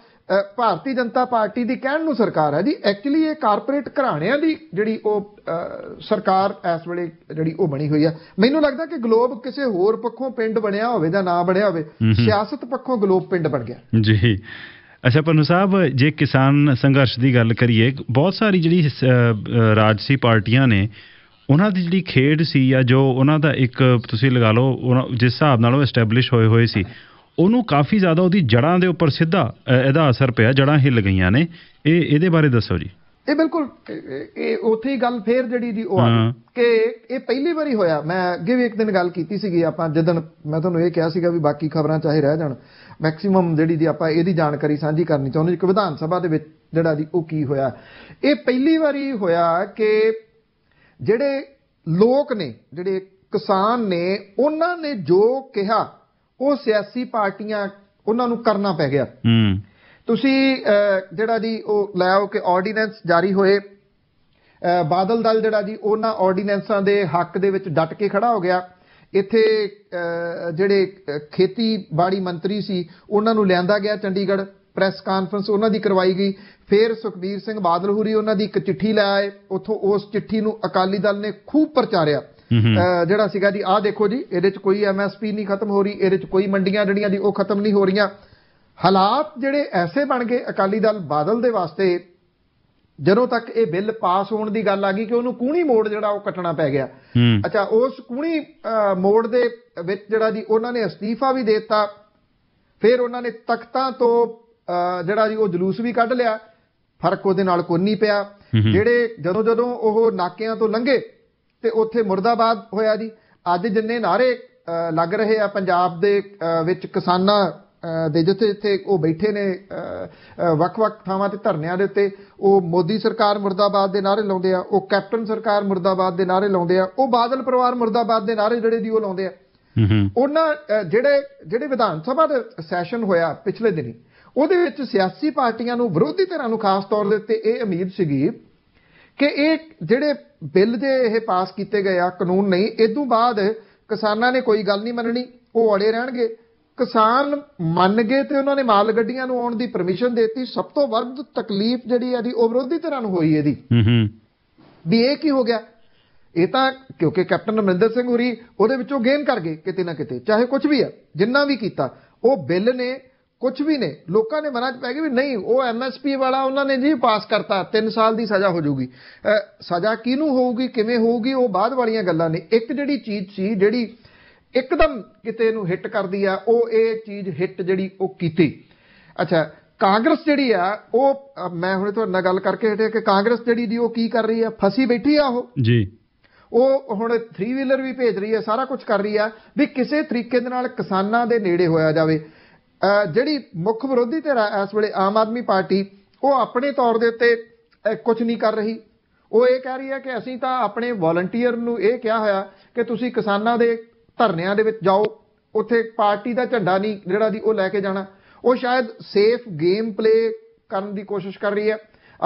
ਭਾਰਤੀ ਜਨਤਾ ਪਾਰਟੀ ਦੀ ਕਹਿਣ ਨੂੰ ਸਰਕਾਰ ਹੈ ਜੀ ਐਕਚੁਅਲੀ ਇਹ ਕਾਰਪੋਰੇਟ ਘਰਾਣਿਆਂ ਦੀ ਜਿਹੜੀ ਉਹ ਸਰਕਾਰ ਇਸ ਵੇਲੇ ਜਿਹੜੀ ਉਹ ਬਣੀ ਹੋਈ ਆ ਮੈਨੂੰ ਲੱਗਦਾ ਕਿ ਗਲੋਬ ਕਿਸੇ ਹੋਰ ਪੱਖੋਂ ਪਿੰਡ ਬਣਿਆ ਹੋਵੇ ਜਾਂ ਨਾ ਬਣਿਆ ਹੋਵੇ ਸਿਆਸਤ ਪੱਖੋਂ ਗਲੋਬ ਪਿੰਡ ਬਣ ਗਿਆ ਜੀ ਅੱਛਾ ਪਨੂ ਸਾਹਿਬ ਜੇ ਕਿਸਾਨ ਸੰਘਰਸ਼ ਦੀ ਗੱਲ ਕਰੀਏ ਬਹੁਤ ਸਾਰੀ ਜਿਹੜੀ ਰਾਜਸੀ ਪਾਰਟੀਆਂ ਨੇ ਉਹਨਾਂ ਦੀ ਜਿਹੜੀ ਖੇਡ ਸੀ ਜਾਂ ਜੋ ਉਹਨਾਂ ਦਾ ਇੱਕ ਤੁਸੀਂ ਲਗਾ ਲਓ ਜਿਸ ਹਿਸਾਬ ਨਾਲ ਉਹ ਐਸਟੈਬਲਿਸ਼ ਹੋਏ ਹੋਏ ਸੀ ਉਹਨੂੰ ਕਾਫੀ ਜ਼ਿਆਦਾ ਉਹਦੀ ਜੜਾਂ ਦੇ ਉੱਪਰ ਸਿੱਧਾ ਇਹਦਾ ਅਸਰ ਪਿਆ ਜੜਾਂ ਹਿੱਲ ਗਈਆਂ ਨੇ ਇਹ ਇਹਦੇ ਬਾਰੇ ਦੱਸੋ ਜੀ ਇਹ ਬਿਲਕੁਲ ਇਹ ਉਥੇ ਹੀ ਗੱਲ ਫੇਰ ਜਿਹੜੀ ਦੀ ਉਹ ਆ ਕਿ ਇਹ ਪਹਿਲੀ ਵਾਰੀ ਹੋਇਆ ਮੈਂ ਅੱਗੇ ਵੀ ਇੱਕ ਦਿਨ ਗੱਲ ਕੀਤੀ ਸੀਗੀ ਆਪਾਂ ਜਦੋਂ ਮੈਂ ਤੁਹਾਨੂੰ ਇਹ ਕਿਹਾ ਸੀਗਾ ਵੀ ਬਾਕੀ ਖਬਰਾਂ ਚਾਹੇ ਰਹਿ ਜਾਣ ਮੈਕਸਿਮਮ ਜਿਹੜੀ ਦੀ ਆਪਾਂ ਇਹਦੀ ਜਾਣਕਾਰੀ ਸਾਂਝੀ ਕਰਨੀ ਚਾਹੁੰਦੇ ਕਿ ਵਿਧਾਨ ਸਭਾ ਦੇ ਵਿੱਚ ਜਿਹੜਾ ਦੀ ਉਹ ਕੀ ਹੋਇਆ ਇਹ ਪਹਿਲੀ ਵਾਰੀ ਹੋਇਆ ਕਿ ਜਿਹੜੇ ਲੋਕ ਨੇ ਜਿਹੜੇ ਕਿਸਾਨ ਨੇ ਉਹਨਾਂ ਨੇ ਜੋ ਕਿਹਾ ਉਹ ਸਿਆਸੀ ਪਾਰਟੀਆਂ ਉਹਨਾਂ ਨੂੰ ਕਰਨਾ ਪੈ ਗਿਆ ਹੂੰ ਤੁਸੀਂ ਜਿਹੜਾ ਜੀ ਉਹ ਲਾਓ ਕਿ ਆਰਡੀਨੈਂਸ ਜਾਰੀ ਹੋਏ ਬਾਦਲ ਦਲ ਜਿਹੜਾ ਜੀ ਉਹਨਾਂ ਆਰਡੀਨੈਂਸਾਂ ਦੇ ਹੱਕ ਦੇ ਵਿੱਚ ਡਟ ਕੇ ਖੜਾ ਹੋ ਗਿਆ ਇੱਥੇ ਜਿਹੜੇ ਖੇਤੀਬਾੜੀ ਮੰਤਰੀ ਸੀ ਉਹਨਾਂ ਨੂੰ ਲਿਆਂਦਾ ਗਿਆ ਚੰਡੀਗੜ੍ਹ ਪ੍ਰੈਸ ਕਾਨਫਰੰਸ ਉਹਨਾਂ ਦੀ ਕਰਵਾਈ ਗਈ ਫਿਰ ਸੁਖਬੀਰ ਸਿੰਘ ਬਾਦਲ ਹੁਰੀ ਉਹਨਾਂ ਦੀ ਇੱਕ ਚਿੱਠੀ ਲੈ ਆਏ ਉੱਥੋਂ ਉਸ ਚਿੱਠੀ ਨੂੰ ਅਕਾਲੀ ਦਲ ਨੇ ਖੂਬ ਪ੍ਰਚਾਰਿਆ ਜਿਹੜਾ ਸੀਗਾ ਜੀ ਆਹ ਦੇਖੋ ਜੀ ਇਹਦੇ ਚ ਕੋਈ ਐਮਐਸਪੀ ਨਹੀਂ ਖਤਮ ਹੋ ਰਹੀ ਇਹਦੇ ਚ ਕੋਈ ਮੰਡੀਆਂ ਜਿਹੜੀਆਂ ਦੀ ਉਹ ਖਤਮ ਨਹੀਂ ਹੋ ਰਹੀਆਂ ਹਾਲਾਤ ਜਿਹੜੇ ਐਸੇ ਬਣ ਗਏ ਅਕਾਲੀ ਦਲ ਬਾਦਲ ਦੇ ਵਾਸਤੇ ਜਦੋਂ ਤੱਕ ਇਹ ਬਿੱਲ ਪਾਸ ਹੋਣ ਦੀ ਗੱਲ ਆ ਗਈ ਕਿ ਉਹਨੂੰ ਕੂਣੀ ਮੋੜ ਜਿਹੜਾ ਉਹ ਕੱਟਣਾ ਪੈ ਗਿਆ ਅੱਛਾ ਉਸ ਕੂਣੀ ਮੋੜ ਦੇ ਵਿੱਚ ਜਿਹੜਾ ਜੀ ਉਹਨਾਂ ਨੇ ਅਸਤੀਫਾ ਵੀ ਦੇ ਦਿੱਤਾ ਫਿਰ ਉਹਨਾਂ ਨੇ ਤਖਤਾਂ ਤੋਂ ਜਿਹੜਾ ਜੀ ਉਹ ਜਲੂਸ ਵੀ ਕੱਢ ਲਿਆ ਫਰਕ ਉਹਦੇ ਨਾਲ ਕੋਈ ਨਹੀਂ ਪਿਆ ਜਿਹੜੇ ਜਦੋਂ ਜਦੋਂ ਉਹ ਨਾਕਿਆਂ ਤੋਂ ਲੰਘੇ ਤੇ ਉੱਥੇ ਮੁਰਦਾਬਾਦ ਹੋਇਆ ਜੀ ਅੱਜ ਜਿੰਨੇ ਨਾਰੇ ਲੱਗ ਰਹੇ ਆ ਪੰਜਾਬ ਦੇ ਵਿੱਚ ਕਿਸਾਨਾਂ ਦੇ ਜਿੱਥੇ ਜਿੱਥੇ ਉਹ ਬੈਠੇ ਨੇ ਵੱਖ-ਵੱਖ ਥਾਵਾਂ ਤੇ ਧਰਨਿਆਂ ਦੇ ਉੱਤੇ ਉਹ ਮੋਦੀ ਸਰਕਾਰ ਮੁਰਦਾਬਾਦ ਦੇ ਨਾਰੇ ਲਾਉਂਦੇ ਆ ਉਹ ਕੈਪਟਨ ਸਰਕਾਰ ਮੁਰਦਾਬਾਦ ਦੇ ਨਾਰੇ ਲਾਉਂਦੇ ਆ ਉਹ ਬਾਦਲ ਪਰਿਵਾਰ ਮੁਰਦਾਬਾਦ ਦੇ ਨਾਰੇ ਜਿਹੜੇ ਦੀ ਉਹ ਲਾਉਂਦੇ ਆ ਉਹਨਾਂ ਜਿਹੜੇ ਜਿਹੜੇ ਵਿਧਾਨ ਸਭਾ ਦਾ ਸੈਸ਼ਨ ਹੋਇਆ ਪਿਛਲੇ ਦਿਨੀ ਉਹਦੇ ਵਿੱਚ ਸਿਆਸੀ ਪਾਰਟੀਆਂ ਨੂੰ ਵਿਰੋਧੀ ਧਿਰਾਂ ਨੂੰ ਖਾਸ ਤੌਰ ਦੇ ਉੱਤੇ ਇਹ ਉਮੀਦ ਸੀਗੀ ਕਿ ਇਹ ਜਿਹੜੇ ਬਿੱਲ ਦੇ ਇਹ ਪਾਸ ਕੀਤੇ ਗਏ ਆ ਕਾਨੂੰਨ ਨਹੀਂ ਇਦੋਂ ਬਾਅਦ ਕਿਸਾਨਾਂ ਨੇ ਕੋਈ ਗੱਲ ਨਹੀਂ ਮੰਨਣੀ ਉਹ ਅੜੇ ਰਹਿਣਗੇ ਕਿਸਾਨ ਮੰਨ ਗਏ ਤੇ ਉਹਨਾਂ ਨੇ ਮਾਲ ਗੱਡੀਆਂ ਨੂੰ ਆਉਣ ਦੀ ਪਰਮਿਸ਼ਨ ਦਿੱਤੀ ਸਭ ਤੋਂ ਵੱਧ ਤਕਲੀਫ ਜਿਹੜੀ ਆ ਦੀ ਉਹ ਵਿਰੋਧੀ ਧਿਰਾਂ ਨੂੰ ਹੋਈ ਇਹਦੀ ਹੂੰ ਹੂੰ ਵੀ ਇਹ ਕੀ ਹੋ ਗਿਆ ਇਹ ਤਾਂ ਕਿਉਂਕਿ ਕੈਪਟਨ ਅਮਰਿੰਦਰ ਸਿੰਘ ਹੋਰੀ ਉਹਦੇ ਵਿੱਚੋਂ ਗੇਨ ਕਰ ਗਏ ਕਿਤੇ ਨਾ ਕਿਤੇ ਚਾਹੇ ਕੁਝ ਵੀ ਆ ਜਿੰਨਾ ਵੀ ਕੀਤਾ ਉਹ ਬਿੱਲ ਨੇ ਕੁਝ ਵੀ ਨੇ ਲੋਕਾਂ ਨੇ ਮਨਾਂ 'ਚ ਪੈ ਗਏ ਵੀ ਨਹੀਂ ਉਹ ਐਮਐਸਪੀ ਵਾਲਾ ਉਹਨਾਂ ਨੇ ਜੀ ਪਾਸ ਕਰਤਾ 3 ਸਾਲ ਦੀ ਸਜ਼ਾ ਹੋ ਜਾਊਗੀ ਸਜ਼ਾ ਕਿਹਨੂੰ ਹੋਊਗੀ ਕਿਵੇਂ ਹੋਊਗੀ ਉਹ ਬਾਅਦ ਵਾਲੀਆਂ ਗੱਲਾਂ ਨੇ ਇੱਕ ਜਿਹੜੀ ਚੀਜ਼ ਸੀ ਜਿਹੜੀ ਇੱਕਦਮ ਕਿਤੇ ਨੂੰ ਹਿੱਟ ਕਰਦੀ ਆ ਉਹ ਇਹ ਚੀਜ਼ ਹਿੱਟ ਜਿਹੜੀ ਉਹ ਕੀਤੀ ਅੱਛਾ ਕਾਂਗਰਸ ਜਿਹੜੀ ਆ ਉਹ ਮੈਂ ਹੁਣੇ ਤੁਹਾਡੇ ਨਾਲ ਗੱਲ ਕਰਕੇ ਹਟਿਆ ਕਿ ਕਾਂਗਰਸ ਜਿਹੜੀ ਦੀ ਉਹ ਕੀ ਕਰ ਰਹੀ ਆ ਫਸੀ ਬੈਠੀ ਆ ਉਹ ਜੀ ਉਹ ਹੁਣ 3 ਵੀਲਰ ਵੀ ਭੇਜ ਰਹੀ ਆ ਸਾਰਾ ਕੁਝ ਕਰ ਰਹੀ ਆ ਵੀ ਕਿਸੇ ਤਰੀਕੇ ਦੇ ਨਾਲ ਕਿਸਾਨਾਂ ਦੇ ਨੇੜੇ ਹੋਇਆ ਜਾਵੇ ਜਿਹੜੀ ਮੁੱਖ ਵਿਰੋਧੀ ਧਿਰ ਹੈ ਇਸ ਵੇਲੇ ਆਮ ਆਦਮੀ ਪਾਰਟੀ ਉਹ ਆਪਣੇ ਤੌਰ ਦੇ ਉੱਤੇ ਕੁਝ ਨਹੀਂ ਕਰ ਰਹੀ ਉਹ ਇਹ ਕਹਿ ਰਹੀ ਹੈ ਕਿ ਅਸੀਂ ਤਾਂ ਆਪਣੇ ਵਾਲੰਟੀਅਰ ਨੂੰ ਇਹ ਕਿਹਾ ਹੋਇਆ ਕਿ ਤੁਸੀਂ ਕਿਸਾਨਾਂ ਦੇ ਧਰਨਿਆਂ ਦੇ ਵਿੱਚ ਜਾਓ ਉੱਥੇ ਪਾਰਟੀ ਦਾ ਝੰਡਾ ਨਹੀਂ ਜਿਹੜਾ ਦੀ ਉਹ ਲੈ ਕੇ ਜਾਣਾ ਉਹ ਸ਼ਾਇਦ ਸੇਫ ਗੇਮ ਪਲੇ ਕਰਨ ਦੀ ਕੋਸ਼ਿਸ਼ ਕਰ ਰਹੀ ਹੈ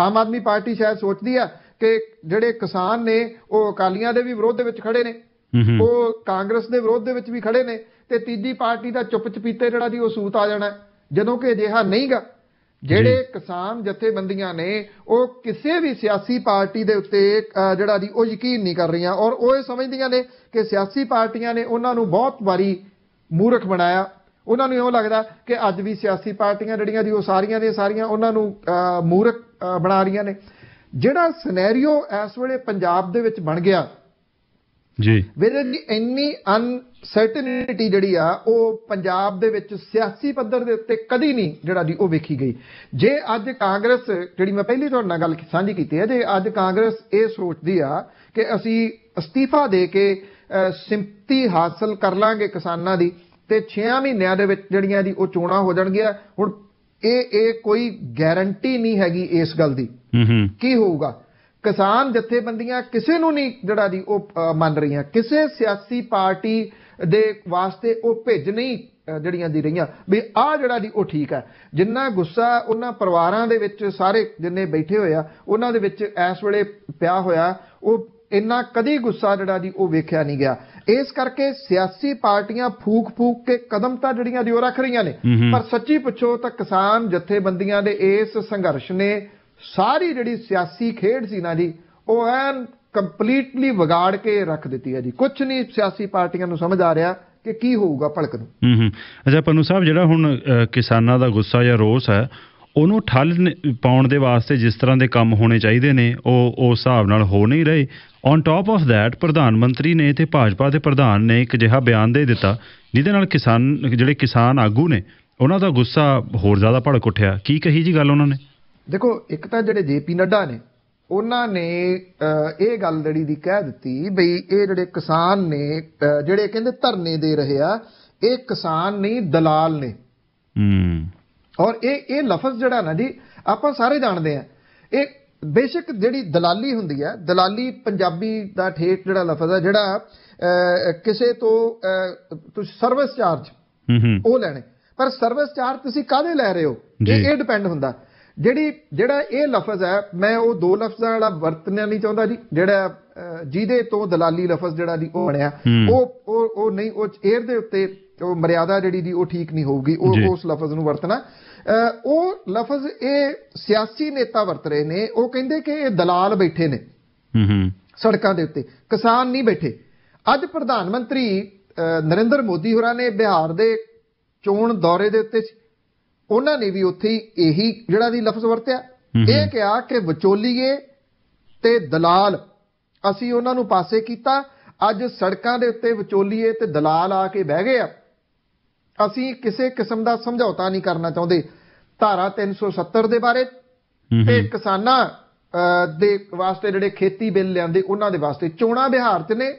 ਆਮ ਆਦਮੀ ਪਾਰਟੀ ਸ਼ਾਇਦ ਸੋਚਦੀ ਹੈ ਕਿ ਜਿਹੜੇ ਕਿਸਾਨ ਨੇ ਉਹ ਅਕਾਲੀਆਂ ਦੇ ਵੀ ਵਿਰੋਧ ਦੇ ਵਿੱਚ ਖੜੇ ਨੇ ਉਹ ਕਾਂਗਰਸ ਦੇ ਵਿਰੋਧ ਦੇ ਵਿੱਚ ਵੀ ਖੜੇ ਨੇ ਤੇ ਤੀਜੀ ਪਾਰਟੀ ਦਾ ਚੁੱਪ ਜਿਹੜਾ ਦੀ ਉਹ ਸੂਤ ਆ ਜਾਣਾ ਜਦੋਂ ਕਿ ਅਜਿਹਾ ਨਹੀਂਗਾ ਜਿਹੜੇ ਕਿਸਾਨ ਜਥੇਬੰਦੀਆਂ ਨੇ ਉਹ ਕਿਸੇ ਵੀ ਸਿਆਸੀ ਪਾਰਟੀ ਦੇ ਉੱਤੇ ਜਿਹੜਾ ਦੀ ਉਹ ਯਕੀਨ ਨਹੀਂ ਕਰ ਰਹੀਆਂ ਔਰ ਉਹ ਇਹ ਸਮਝਦੀਆਂ ਨੇ ਕਿ ਸਿਆਸੀ ਪਾਰਟੀਆਂ ਨੇ ਉਹਨਾਂ ਨੂੰ ਬਹੁਤ ਵਾਰੀ ਮੂਰਖ ਬਣਾਇਆ ਉਹਨਾਂ ਨੂੰ ਇਹੋ ਲੱਗਦਾ ਕਿ ਅੱਜ ਵੀ ਸਿਆਸੀ ਪਾਰਟੀਆਂ ਜਿਹੜੀਆਂ ਦੀ ਉਹ ਸਾਰੀਆਂ ਦੇ ਸਾਰੀਆਂ ਉਹਨਾਂ ਨੂੰ ਮੂਰਖ ਬਣਾ ਰਹੀਆਂ ਨੇ ਜਿਹੜਾ ਸਿਨੈਰੀਓ ਇਸ ਵੇਲੇ ਪੰਜਾਬ ਦੇ ਵਿੱਚ ਬਣ ਗਿਆ ਜੀ ਵੀਰੇ ਜੀ ਇੰਨੀ ਅਨਸਰਟਨਿਟੀ ਜਿਹੜੀ ਆ ਉਹ ਪੰਜਾਬ ਦੇ ਵਿੱਚ ਸਿਆਸੀ ਪੱਧਰ ਦੇ ਉੱਤੇ ਕਦੀ ਨਹੀਂ ਜਿਹੜਾ ਦੀ ਉਹ ਵੇਖੀ ਗਈ ਜੇ ਅੱਜ ਕਾਂਗਰਸ ਜਿਹੜੀ ਮੈਂ ਪਹਿਲੀ ਤੁਹਾਡੇ ਨਾਲ ਗੱਲ ਸਾਂਝੀ ਕੀਤੀ ਹੈ ਜੇ ਅੱਜ ਕਾਂਗਰਸ ਇਹ ਸੋਚਦੀ ਆ ਕਿ ਅਸੀਂ ਅਸਤੀਫਾ ਦੇ ਕੇ ਸਿੰਪਤੀ ਹਾਸਲ ਕਰ ਲਾਂਗੇ ਕਿਸਾਨਾਂ ਦੀ ਤੇ 6 ਮਹੀਨਿਆਂ ਦੇ ਵਿੱਚ ਜਿਹੜੀਆਂ ਦੀ ਉਹ ਚੋਣਾਂ ਹੋ ਜਾਣਗੀਆਂ ਹੁਣ ਇਹ ਇਹ ਕੋਈ ਗਾਰੰਟੀ ਨਹੀਂ ਹੈਗੀ ਇਸ ਗੱਲ ਦੀ ਹੂੰ ਹੂੰ ਕੀ ਹੋਊਗਾ ਕਿਸਾਨ ਜਥੇਬੰਦੀਆਂ ਕਿਸੇ ਨੂੰ ਨਹੀਂ ਜਿਹੜਾ ਦੀ ਉਹ ਮੰਨ ਰਹੀਆਂ ਕਿਸੇ ਸਿਆਸੀ ਪਾਰਟੀ ਦੇ ਵਾਸਤੇ ਉਹ ਭਿੱਜ ਨਹੀਂ ਜਿਹੜੀਆਂ ਦੀ ਰਹੀਆਂ ਵੀ ਆ ਜਿਹੜਾ ਦੀ ਉਹ ਠੀਕ ਹੈ ਜਿੰਨਾ ਗੁੱਸਾ ਉਹਨਾਂ ਪਰਿਵਾਰਾਂ ਦੇ ਵਿੱਚ ਸਾਰੇ ਜਿੰਨੇ ਬੈਠੇ ਹੋਇਆ ਉਹਨਾਂ ਦੇ ਵਿੱਚ ਇਸ ਵੇਲੇ ਪਿਆ ਹੋਇਆ ਉਹ ਇੰਨਾ ਕਦੀ ਗੁੱਸਾ ਜਿਹੜਾ ਦੀ ਉਹ ਵੇਖਿਆ ਨਹੀਂ ਗਿਆ ਇਸ ਕਰਕੇ ਸਿਆਸੀ ਪਾਰਟੀਆਂ ਫੂਕ ਫੂਕ ਕੇ ਕਦਮ ਤਾਂ ਜਿਹੜੀਆਂ ਦੀ ਉਹ ਰੱਖ ਰਹੀਆਂ ਨੇ ਪਰ ਸੱਚੀ ਪੁੱਛੋ ਤਾਂ ਕਿਸਾਨ ਜਥੇਬੰਦੀਆਂ ਦੇ ਇਸ ਸੰਘਰਸ਼ ਨੇ ਸਾਰੀ ਜਿਹੜੀ ਸਿਆਸੀ ਖੇਡ ਸੀ ਨਾ ਜੀ ਉਹ ਐਨ ਕੰਪਲੀਟਲੀ ਵਿਗਾੜ ਕੇ ਰੱਖ ਦਿੱਤੀ ਹੈ ਜੀ ਕੁਝ ਨਹੀਂ ਸਿਆਸੀ ਪਾਰਟੀਆਂ ਨੂੰ ਸਮਝ ਆ ਰਿਹਾ ਕਿ ਕੀ ਹੋਊਗਾ ਭਲਕ ਨੂੰ ਹੂੰ ਹੂੰ ਅੱਛਾ ਪੰਨੂ ਸਾਹਿਬ ਜਿਹੜਾ ਹੁਣ ਕਿਸਾਨਾਂ ਦਾ ਗੁੱਸਾ ਜਾਂ ਰੋਸ ਹੈ ਉਹਨੂੰ ਠੱਲ ਪਾਉਣ ਦੇ ਵਾਸਤੇ ਜਿਸ ਤਰ੍ਹਾਂ ਦੇ ਕੰਮ ਹੋਣੇ ਚਾਹੀਦੇ ਨੇ ਉਹ ਉਸ ਹਿਸਾਬ ਨਾਲ ਹੋ ਨਹੀਂ ਰਹੇ ਔਨ ਟਾਪ ਆਫ ਥੈਟ ਪ੍ਰਧਾਨ ਮੰਤਰੀ ਨੇ ਤੇ ਭਾਜਪਾ ਦੇ ਪ੍ਰਧਾਨ ਨੇ ਇੱਕ ਜਿਹਾ ਬਿਆਨ ਦੇ ਦਿੱਤਾ ਜਿਹਦੇ ਨਾਲ ਕਿਸਾਨ ਜਿਹੜੇ ਕਿਸਾਨ ਆਗੂ ਨੇ ਉਹਨਾਂ ਦਾ ਗੁੱਸਾ ਹੋਰ ਜ਼ਿਆਦਾ ਭੜਕ ਉੱਠਿਆ ਕੀ ਕਹੀ ਜੀ ਗੱਲ ਉਹਨਾਂ ਨੇ ਦੇਖੋ ਇੱਕ ਤਾਂ ਜਿਹੜੇ ਜੇਪੀ ਨੱਡਾ ਨੇ ਉਹਨਾਂ ਨੇ ਇਹ ਗੱਲ ਜਿਹੜੀ ਦੀ ਕਹਿ ਦਿੱਤੀ ਬਈ ਇਹ ਜਿਹੜੇ ਕਿਸਾਨ ਨੇ ਜਿਹੜੇ ਕਹਿੰਦੇ ਧਰਨੇ ਦੇ ਰਹੇ ਆ ਇਹ ਕਿਸਾਨ ਨਹੀਂ ਦਲਾਲ ਨੇ ਹੂੰ ਔਰ ਇਹ ਇਹ ਲਫ਼ਜ਼ ਜਿਹੜਾ ਨਾ ਜੀ ਆਪਾਂ ਸਾਰੇ ਜਾਣਦੇ ਆ ਇਹ ਬੇਸ਼ੱਕ ਜਿਹੜੀ ਦਲਾਲੀ ਹੁੰਦੀ ਆ ਦਲਾਲੀ ਪੰਜਾਬੀ ਦਾ ਠੇਠ ਜਿਹੜਾ ਲਫ਼ਜ਼ ਆ ਜਿਹੜਾ ਕਿਸੇ ਤੋਂ ਤੁਸੀਂ ਸਰਵਿਸ ਚਾਰਜ ਉਹ ਲੈਣੇ ਪਰ ਸਰਵਿਸ ਚਾਰਜ ਤੁਸੀਂ ਕਾਹਦੇ ਲੈ ਰਹੇ ਹੋ ਇਹ ਡਿਪੈਂਡ ਹੁੰਦਾ ਜਿਹੜੀ ਜਿਹੜਾ ਇਹ ਲਫ਼ਜ਼ ਹੈ ਮੈਂ ਉਹ ਦੋ ਲਫ਼ਜ਼ਾਂ ਵਾਲਾ ਵਰਤਣਾ ਨਹੀਂ ਚਾਹੁੰਦਾ ਜੀ ਜਿਹੜਾ ਜਿਹਦੇ ਤੋਂ ਦਲਾਲੀ ਲਫ਼ਜ਼ ਜਿਹੜਾ ਦੀ ਉਹ ਬਣਿਆ ਉਹ ਉਹ ਨਹੀਂ ਉਹ ਏਅਰ ਦੇ ਉੱਤੇ ਉਹ ਮਰਿਆਦਾ ਜਿਹੜੀ ਦੀ ਉਹ ਠੀਕ ਨਹੀਂ ਹੋਊਗੀ ਉਹ ਉਸ ਲਫ਼ਜ਼ ਨੂੰ ਵਰਤਣਾ ਉਹ ਲਫ਼ਜ਼ ਇਹ ਸਿਆਸੀ ਨੇਤਾ ਵਰਤ ਰਹੇ ਨੇ ਉਹ ਕਹਿੰਦੇ ਕਿ ਇਹ ਦਲਾਲ ਬੈਠੇ ਨੇ ਹੂੰ ਸੜਕਾਂ ਦੇ ਉੱਤੇ ਕਿਸਾਨ ਨਹੀਂ ਬੈਠੇ ਅੱਜ ਪ੍ਰਧਾਨ ਮੰਤਰੀ ਨਰਿੰਦਰ ਮੋਦੀ ਹੋਰਾਂ ਨੇ ਬਿਹਾਰ ਦੇ ਚੋਣ ਦੌਰੇ ਦੇ ਉੱਤੇ ਉਹਨਾਂ ਨੇ ਵੀ ਉੱਥੇ ਹੀ ਇਹੀ ਜਿਹੜਾ ਦੀ ਲਫ਼ਜ਼ ਵਰਤਿਆ ਇਹ ਕਿਹਾ ਕਿ ਵਿਚੋਲੀਏ ਤੇ ਦਲਾਲ ਅਸੀਂ ਉਹਨਾਂ ਨੂੰ ਪਾਸੇ ਕੀਤਾ ਅੱਜ ਸੜਕਾਂ ਦੇ ਉੱਤੇ ਵਿਚੋਲੀਏ ਤੇ ਦਲਾਲ ਆ ਕੇ ਬਹਿ ਗਏ ਆ ਅਸੀਂ ਕਿਸੇ ਕਿਸਮ ਦਾ ਸਮਝੌਤਾ ਨਹੀਂ ਕਰਨਾ ਚਾਹੁੰਦੇ ਧਾਰਾ 370 ਦੇ ਬਾਰੇ ਤੇ ਕਿਸਾਨਾਂ ਦੇ ਵਾਸਤੇ ਜਿਹੜੇ ਖੇਤੀ ਬਿੱਲ ਲਿਆਂਦੇ ਉਹਨਾਂ ਦੇ ਵਾਸਤੇ ਚੋਣਾ ਬਿਹਾਰ 'ਚ ਨੇ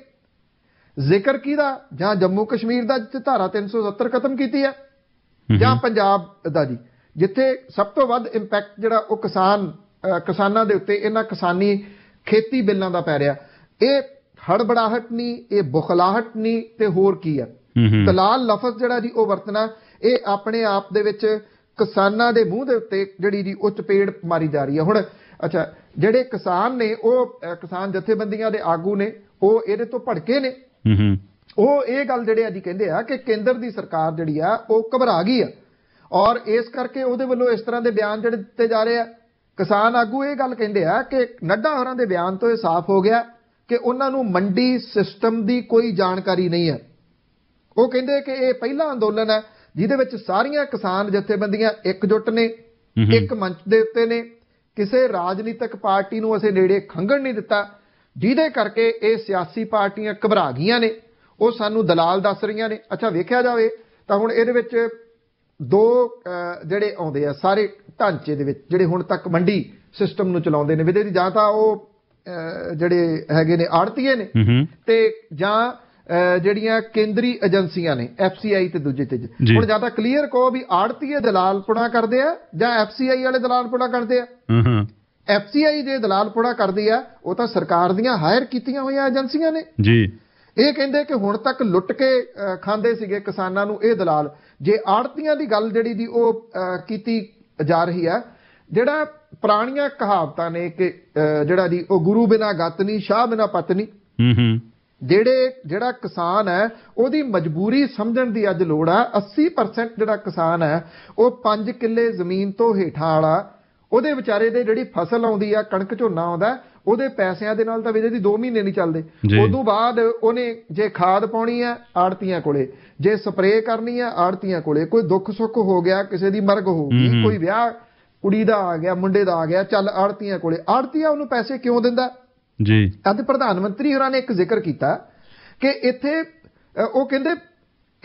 ਜ਼ਿਕਰ ਕੀਤਾ ਜਾਂ ਜੰਮੂ ਕਸ਼ਮੀਰ ਦਾ ਜਿੱਥੇ ਧਾਰਾ 370 ਖਤਮ ਕੀਤੀ ਹੈ ਜਾਂ ਪੰਜਾਬ ਦਾ ਜੀ ਜਿੱਥੇ ਸਭ ਤੋਂ ਵੱਧ ਇੰਪੈਕਟ ਜਿਹੜਾ ਉਹ ਕਿਸਾਨ ਕਿਸਾਨਾਂ ਦੇ ਉੱਤੇ ਇਹਨਾਂ ਕਿਸਾਨੀ ਖੇਤੀ ਬਿੱਲਾਂ ਦਾ ਪੈ ਰਿਹਾ ਇਹ ਹੜਬੜਾਹਟ ਨਹੀਂ ਇਹ ਬੁਖਲਾਹਟ ਨਹੀਂ ਤੇ ਹੋਰ ਕੀ ਹੈ ਤਲਾਲ ਲਫ਼ਜ਼ ਜਿਹੜਾ ਜੀ ਉਹ ਵਰਤਣਾ ਇਹ ਆਪਣੇ ਆਪ ਦੇ ਵਿੱਚ ਕਿਸਾਨਾਂ ਦੇ ਮੂੰਹ ਦੇ ਉੱਤੇ ਜਿਹੜੀ ਜੀ ਉੱਚ ਪੇੜ ਮਾਰੀ ਜਾ ਰਹੀ ਹੈ ਹੁਣ ਅੱਛਾ ਜਿਹੜੇ ਕਿਸਾਨ ਨੇ ਉਹ ਕਿਸਾਨ ਜਥੇਬੰਦੀਆਂ ਦੇ ਆਗੂ ਨੇ ਉਹ ਇਹਦੇ ਤੋਂ ਭੜਕੇ ਨੇ ਉਹ ਇਹ ਗੱਲ ਜਿਹੜੇ ਅੱਜ ਕਹਿੰਦੇ ਆ ਕਿ ਕੇਂਦਰ ਦੀ ਸਰਕਾਰ ਜਿਹੜੀ ਆ ਉਹ ਘਬਰਾ ਗਈ ਆ ਔਰ ਇਸ ਕਰਕੇ ਉਹਦੇ ਵੱਲੋਂ ਇਸ ਤਰ੍ਹਾਂ ਦੇ ਬਿਆਨ ਜਿਹੜੇ ਦਿੱਤੇ ਜਾ ਰਹੇ ਆ ਕਿਸਾਨ ਆਗੂ ਇਹ ਗੱਲ ਕਹਿੰਦੇ ਆ ਕਿ ਨੱਡਾ ਹੋਰਾਂ ਦੇ ਬਿਆਨ ਤੋਂ ਇਹ ਸਾਫ਼ ਹੋ ਗਿਆ ਕਿ ਉਹਨਾਂ ਨੂੰ ਮੰਡੀ ਸਿਸਟਮ ਦੀ ਕੋਈ ਜਾਣਕਾਰੀ ਨਹੀਂ ਹੈ ਉਹ ਕਹਿੰਦੇ ਕਿ ਇਹ ਪਹਿਲਾ ਅੰਦੋਲਨ ਹੈ ਜਿਹਦੇ ਵਿੱਚ ਸਾਰੀਆਂ ਕਿਸਾਨ ਜਥੇਬੰਦੀਆਂ ਇਕਜੁੱਟ ਨੇ ਇੱਕ ਮੰਚ ਦੇ ਉੱਤੇ ਨੇ ਕਿਸੇ ਰਾਜਨੀਤਿਕ ਪਾਰਟੀ ਨੂੰ ਅਸੀਂ ਨੇੜੇ ਖੰਗਣ ਨਹੀਂ ਦਿੱਤਾ ਜਿਹਦੇ ਕਰਕੇ ਇਹ ਸਿਆਸੀ ਪਾਰਟੀਆਂ ਘਬਰਾ ਗਈਆਂ ਨੇ ਉਹ ਸਾਨੂੰ ਦਲਾਲ ਦੱਸ ਰਹੀਆਂ ਨੇ ਅੱਛਾ ਵੇਖਿਆ ਜਾਵੇ ਤਾਂ ਹੁਣ ਇਹਦੇ ਵਿੱਚ ਦੋ ਜਿਹੜੇ ਆਉਂਦੇ ਆ ਸਾਰੇ ਢਾਂਚੇ ਦੇ ਵਿੱਚ ਜਿਹੜੇ ਹੁਣ ਤੱਕ ਮੰਡੀ ਸਿਸਟਮ ਨੂੰ ਚਲਾਉਂਦੇ ਨੇ ਵਿਦੇ ਦੀ ਜਾਂ ਤਾਂ ਉਹ ਜਿਹੜੇ ਹੈਗੇ ਨੇ ਆੜਤੀਏ ਨੇ ਤੇ ਜਾਂ ਜਿਹੜੀਆਂ ਕੇਂਦਰੀ ਏਜੰਸੀਆਂ ਨੇ ਐਫਸੀਆਈ ਤੇ ਦੂਜੇ ਤੇ ਹੁਣ ਜਾਂ ਤਾਂ ਕਲੀਅਰ ਕਹੋ ਵੀ ਆੜਤੀਏ ਦਲਾਲਪੁਣਾ ਕਰਦੇ ਆ ਜਾਂ ਐਫਸੀਆਈ ਵਾਲੇ ਦਲਾਲਪੁਣਾ ਕਰਦੇ ਆ ਐਫਸੀਆਈ ਦੇ ਦਲਾਲਪੁਣਾ ਕਰਦੀ ਆ ਉਹ ਤਾਂ ਸਰਕਾਰ ਦੀਆਂ ਹਾਇਰ ਕੀਤੀਆਂ ਹੋਈਆਂ ਏਜੰਸੀਆਂ ਨੇ ਜੀ ਇਹ ਕਹਿੰਦੇ ਕਿ ਹੁਣ ਤੱਕ ਲੁੱਟ ਕੇ ਖਾਂਦੇ ਸੀਗੇ ਕਿਸਾਨਾਂ ਨੂੰ ਇਹ ਦਲਾਲ ਜੇ ਆੜਤੀਆਂ ਦੀ ਗੱਲ ਜਿਹੜੀ ਦੀ ਉਹ ਕੀਤੀ ਜਾ ਰਹੀ ਹੈ ਜਿਹੜਾ ਪੁਰਾਣੀਆਂ ਕਹਾਵਤਾਂ ਨੇ ਕਿ ਜਿਹੜਾ ਦੀ ਉਹ ਗੁਰੂ ਬਿਨਾ ਗਤ ਨਹੀਂ ਸ਼ਾਹ ਬਿਨਾ ਪਤਨੀ ਹੂੰ ਹੂੰ ਜਿਹੜੇ ਜਿਹੜਾ ਕਿਸਾਨ ਹੈ ਉਹਦੀ ਮਜਬੂਰੀ ਸਮਝਣ ਦੀ ਅੱਜ ਲੋੜ ਆ 80% ਜਿਹੜਾ ਕਿਸਾਨ ਹੈ ਉਹ 5 ਕਿੱਲੇ ਜ਼ਮੀਨ ਤੋਂ ਹੇਠਾਂ ਵਾਲਾ ਉਹਦੇ ਵਿਚਾਰੇ ਦੇ ਜਿਹੜੀ ਫਸਲ ਆਉਂਦੀ ਆ ਕਣਕ ਝੋਨਾ ਆਉਂਦਾ ਉਹਦੇ ਪੈਸਿਆਂ ਦੇ ਨਾਲ ਤਾਂ ਵੀਰੇ ਦੀ 2 ਮਹੀਨੇ ਨਹੀਂ ਚੱਲਦੇ ਉਦੋਂ ਬਾਅਦ ਉਹਨੇ ਜੇ ਖਾਦ ਪਾਉਣੀ ਹੈ ਆੜਤੀਆਂ ਕੋਲੇ ਜੇ ਸਪਰੇਅ ਕਰਨੀ ਹੈ ਆੜਤੀਆਂ ਕੋਲੇ ਕੋਈ ਦੁੱਖ ਸੁੱਖ ਹੋ ਗਿਆ ਕਿਸੇ ਦੀ ਮਰਗ ਹੋ ਗਈ ਕੋਈ ਵਿਆਹ ਕੁੜੀ ਦਾ ਆ ਗਿਆ ਮੁੰਡੇ ਦਾ ਆ ਗਿਆ ਚੱਲ ਆੜਤੀਆਂ ਕੋਲੇ ਆੜਤੀਆਂ ਉਹਨੂੰ ਪੈਸੇ ਕਿਉਂ ਦਿੰਦਾ ਜੀ ਅੱਜ ਪ੍ਰਧਾਨ ਮੰਤਰੀ ਹੋਰਾਂ ਨੇ ਇੱਕ ਜ਼ਿਕਰ ਕੀਤਾ ਕਿ ਇੱਥੇ ਉਹ ਕਹਿੰਦੇ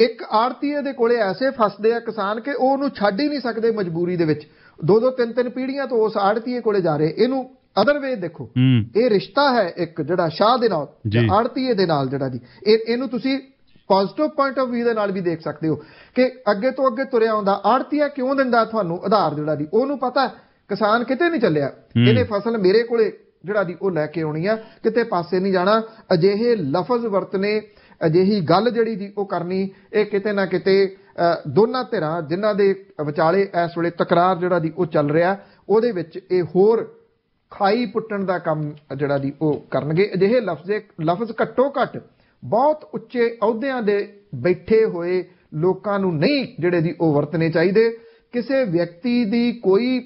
ਇੱਕ ਆੜਤੀਏ ਦੇ ਕੋਲੇ ਐਸੇ ਫਸਦੇ ਆ ਕਿਸਾਨ ਕਿ ਉਹ ਉਹਨੂੰ ਛੱਡ ਹੀ ਨਹੀਂ ਸਕਦੇ ਮਜਬੂਰੀ ਦੇ ਵਿੱਚ ਦੋ ਦੋ ਤਿੰਨ ਤਿੰਨ ਪੀੜ੍ਹੀਆਂ ਤੋਂ ਉਸ ਆੜਤੀਏ ਕੋਲੇ ਜਾ ਰਹੇ ਇਹਨੂੰ ਅਦਰ ਵੇ ਦੇਖੋ ਇਹ ਰਿਸ਼ਤਾ ਹੈ ਇੱਕ ਜਿਹੜਾ ਸ਼ਾਹ ਦੇ ਨਾਲ ਆੜਤੀਏ ਦੇ ਨਾਲ ਜਿਹੜਾ ਜੀ ਇਹ ਇਹਨੂੰ ਤੁਸੀਂ ਪੋਜ਼ਿਟਿਵ ਪੁਆਇੰਟ ਆਫ View ਦੇ ਨਾਲ ਵੀ ਦੇਖ ਸਕਦੇ ਹੋ ਕਿ ਅੱਗੇ ਤੋਂ ਅੱਗੇ ਤੁਰਿਆ ਆਉਂਦਾ ਆੜਤੀਆ ਕਿਉਂ ਦਿੰਦਾ ਤੁਹਾਨੂੰ ਆਧਾਰ ਜਿਹੜਾ ਦੀ ਉਹਨੂੰ ਪਤਾ ਕਿਸਾਨ ਕਿਤੇ ਨਹੀਂ ਚੱਲਿਆ ਇਹਨੇ ਫਸਲ ਮੇਰੇ ਕੋਲੇ ਜਿਹੜਾ ਦੀ ਉਹ ਲੈ ਕੇ ਆਉਣੀ ਆ ਕਿਤੇ ਪਾਸੇ ਨਹੀਂ ਜਾਣਾ ਅਜਿਹੇ ਲਫ਼ਜ਼ ਵਰਤਨੇ ਅਜਿਹੀ ਗੱਲ ਜਿਹੜੀ ਦੀ ਉਹ ਕਰਨੀ ਇਹ ਕਿਤੇ ਨਾ ਕਿਤੇ ਦੋਨਾਂ ਧਿਰਾਂ ਜਿਨ੍ਹਾਂ ਦੇ ਵਿਚਾਲੇ ਇਸ ਵੇਲੇ ਤਕਰਾਰ ਜਿਹੜਾ ਦੀ ਉਹ ਚੱਲ ਰਿਹਾ ਉਹਦੇ ਵਿੱਚ ਇਹ ਹੋਰ ਖਾਈ ਪੁੱਟਣ ਦਾ ਕੰਮ ਜਿਹੜਾ ਦੀ ਉਹ ਕਰਨਗੇ ਅਜਿਹੇ ਲਫ਼ਜ਼ੇ ਲਫ਼ਜ਼ ਘੱਟੋ ਘੱਟ ਬਹੁਤ ਉੱਚੇ ਅਹੁਦਿਆਂ ਦੇ ਬੈਠੇ ਹੋਏ ਲੋਕਾਂ ਨੂੰ ਨਹੀਂ ਜਿਹੜੇ ਦੀ ਉਹ ਵਰਤਨੇ ਚਾਹੀਦੇ ਕਿਸੇ ਵਿਅਕਤੀ ਦੀ ਕੋਈ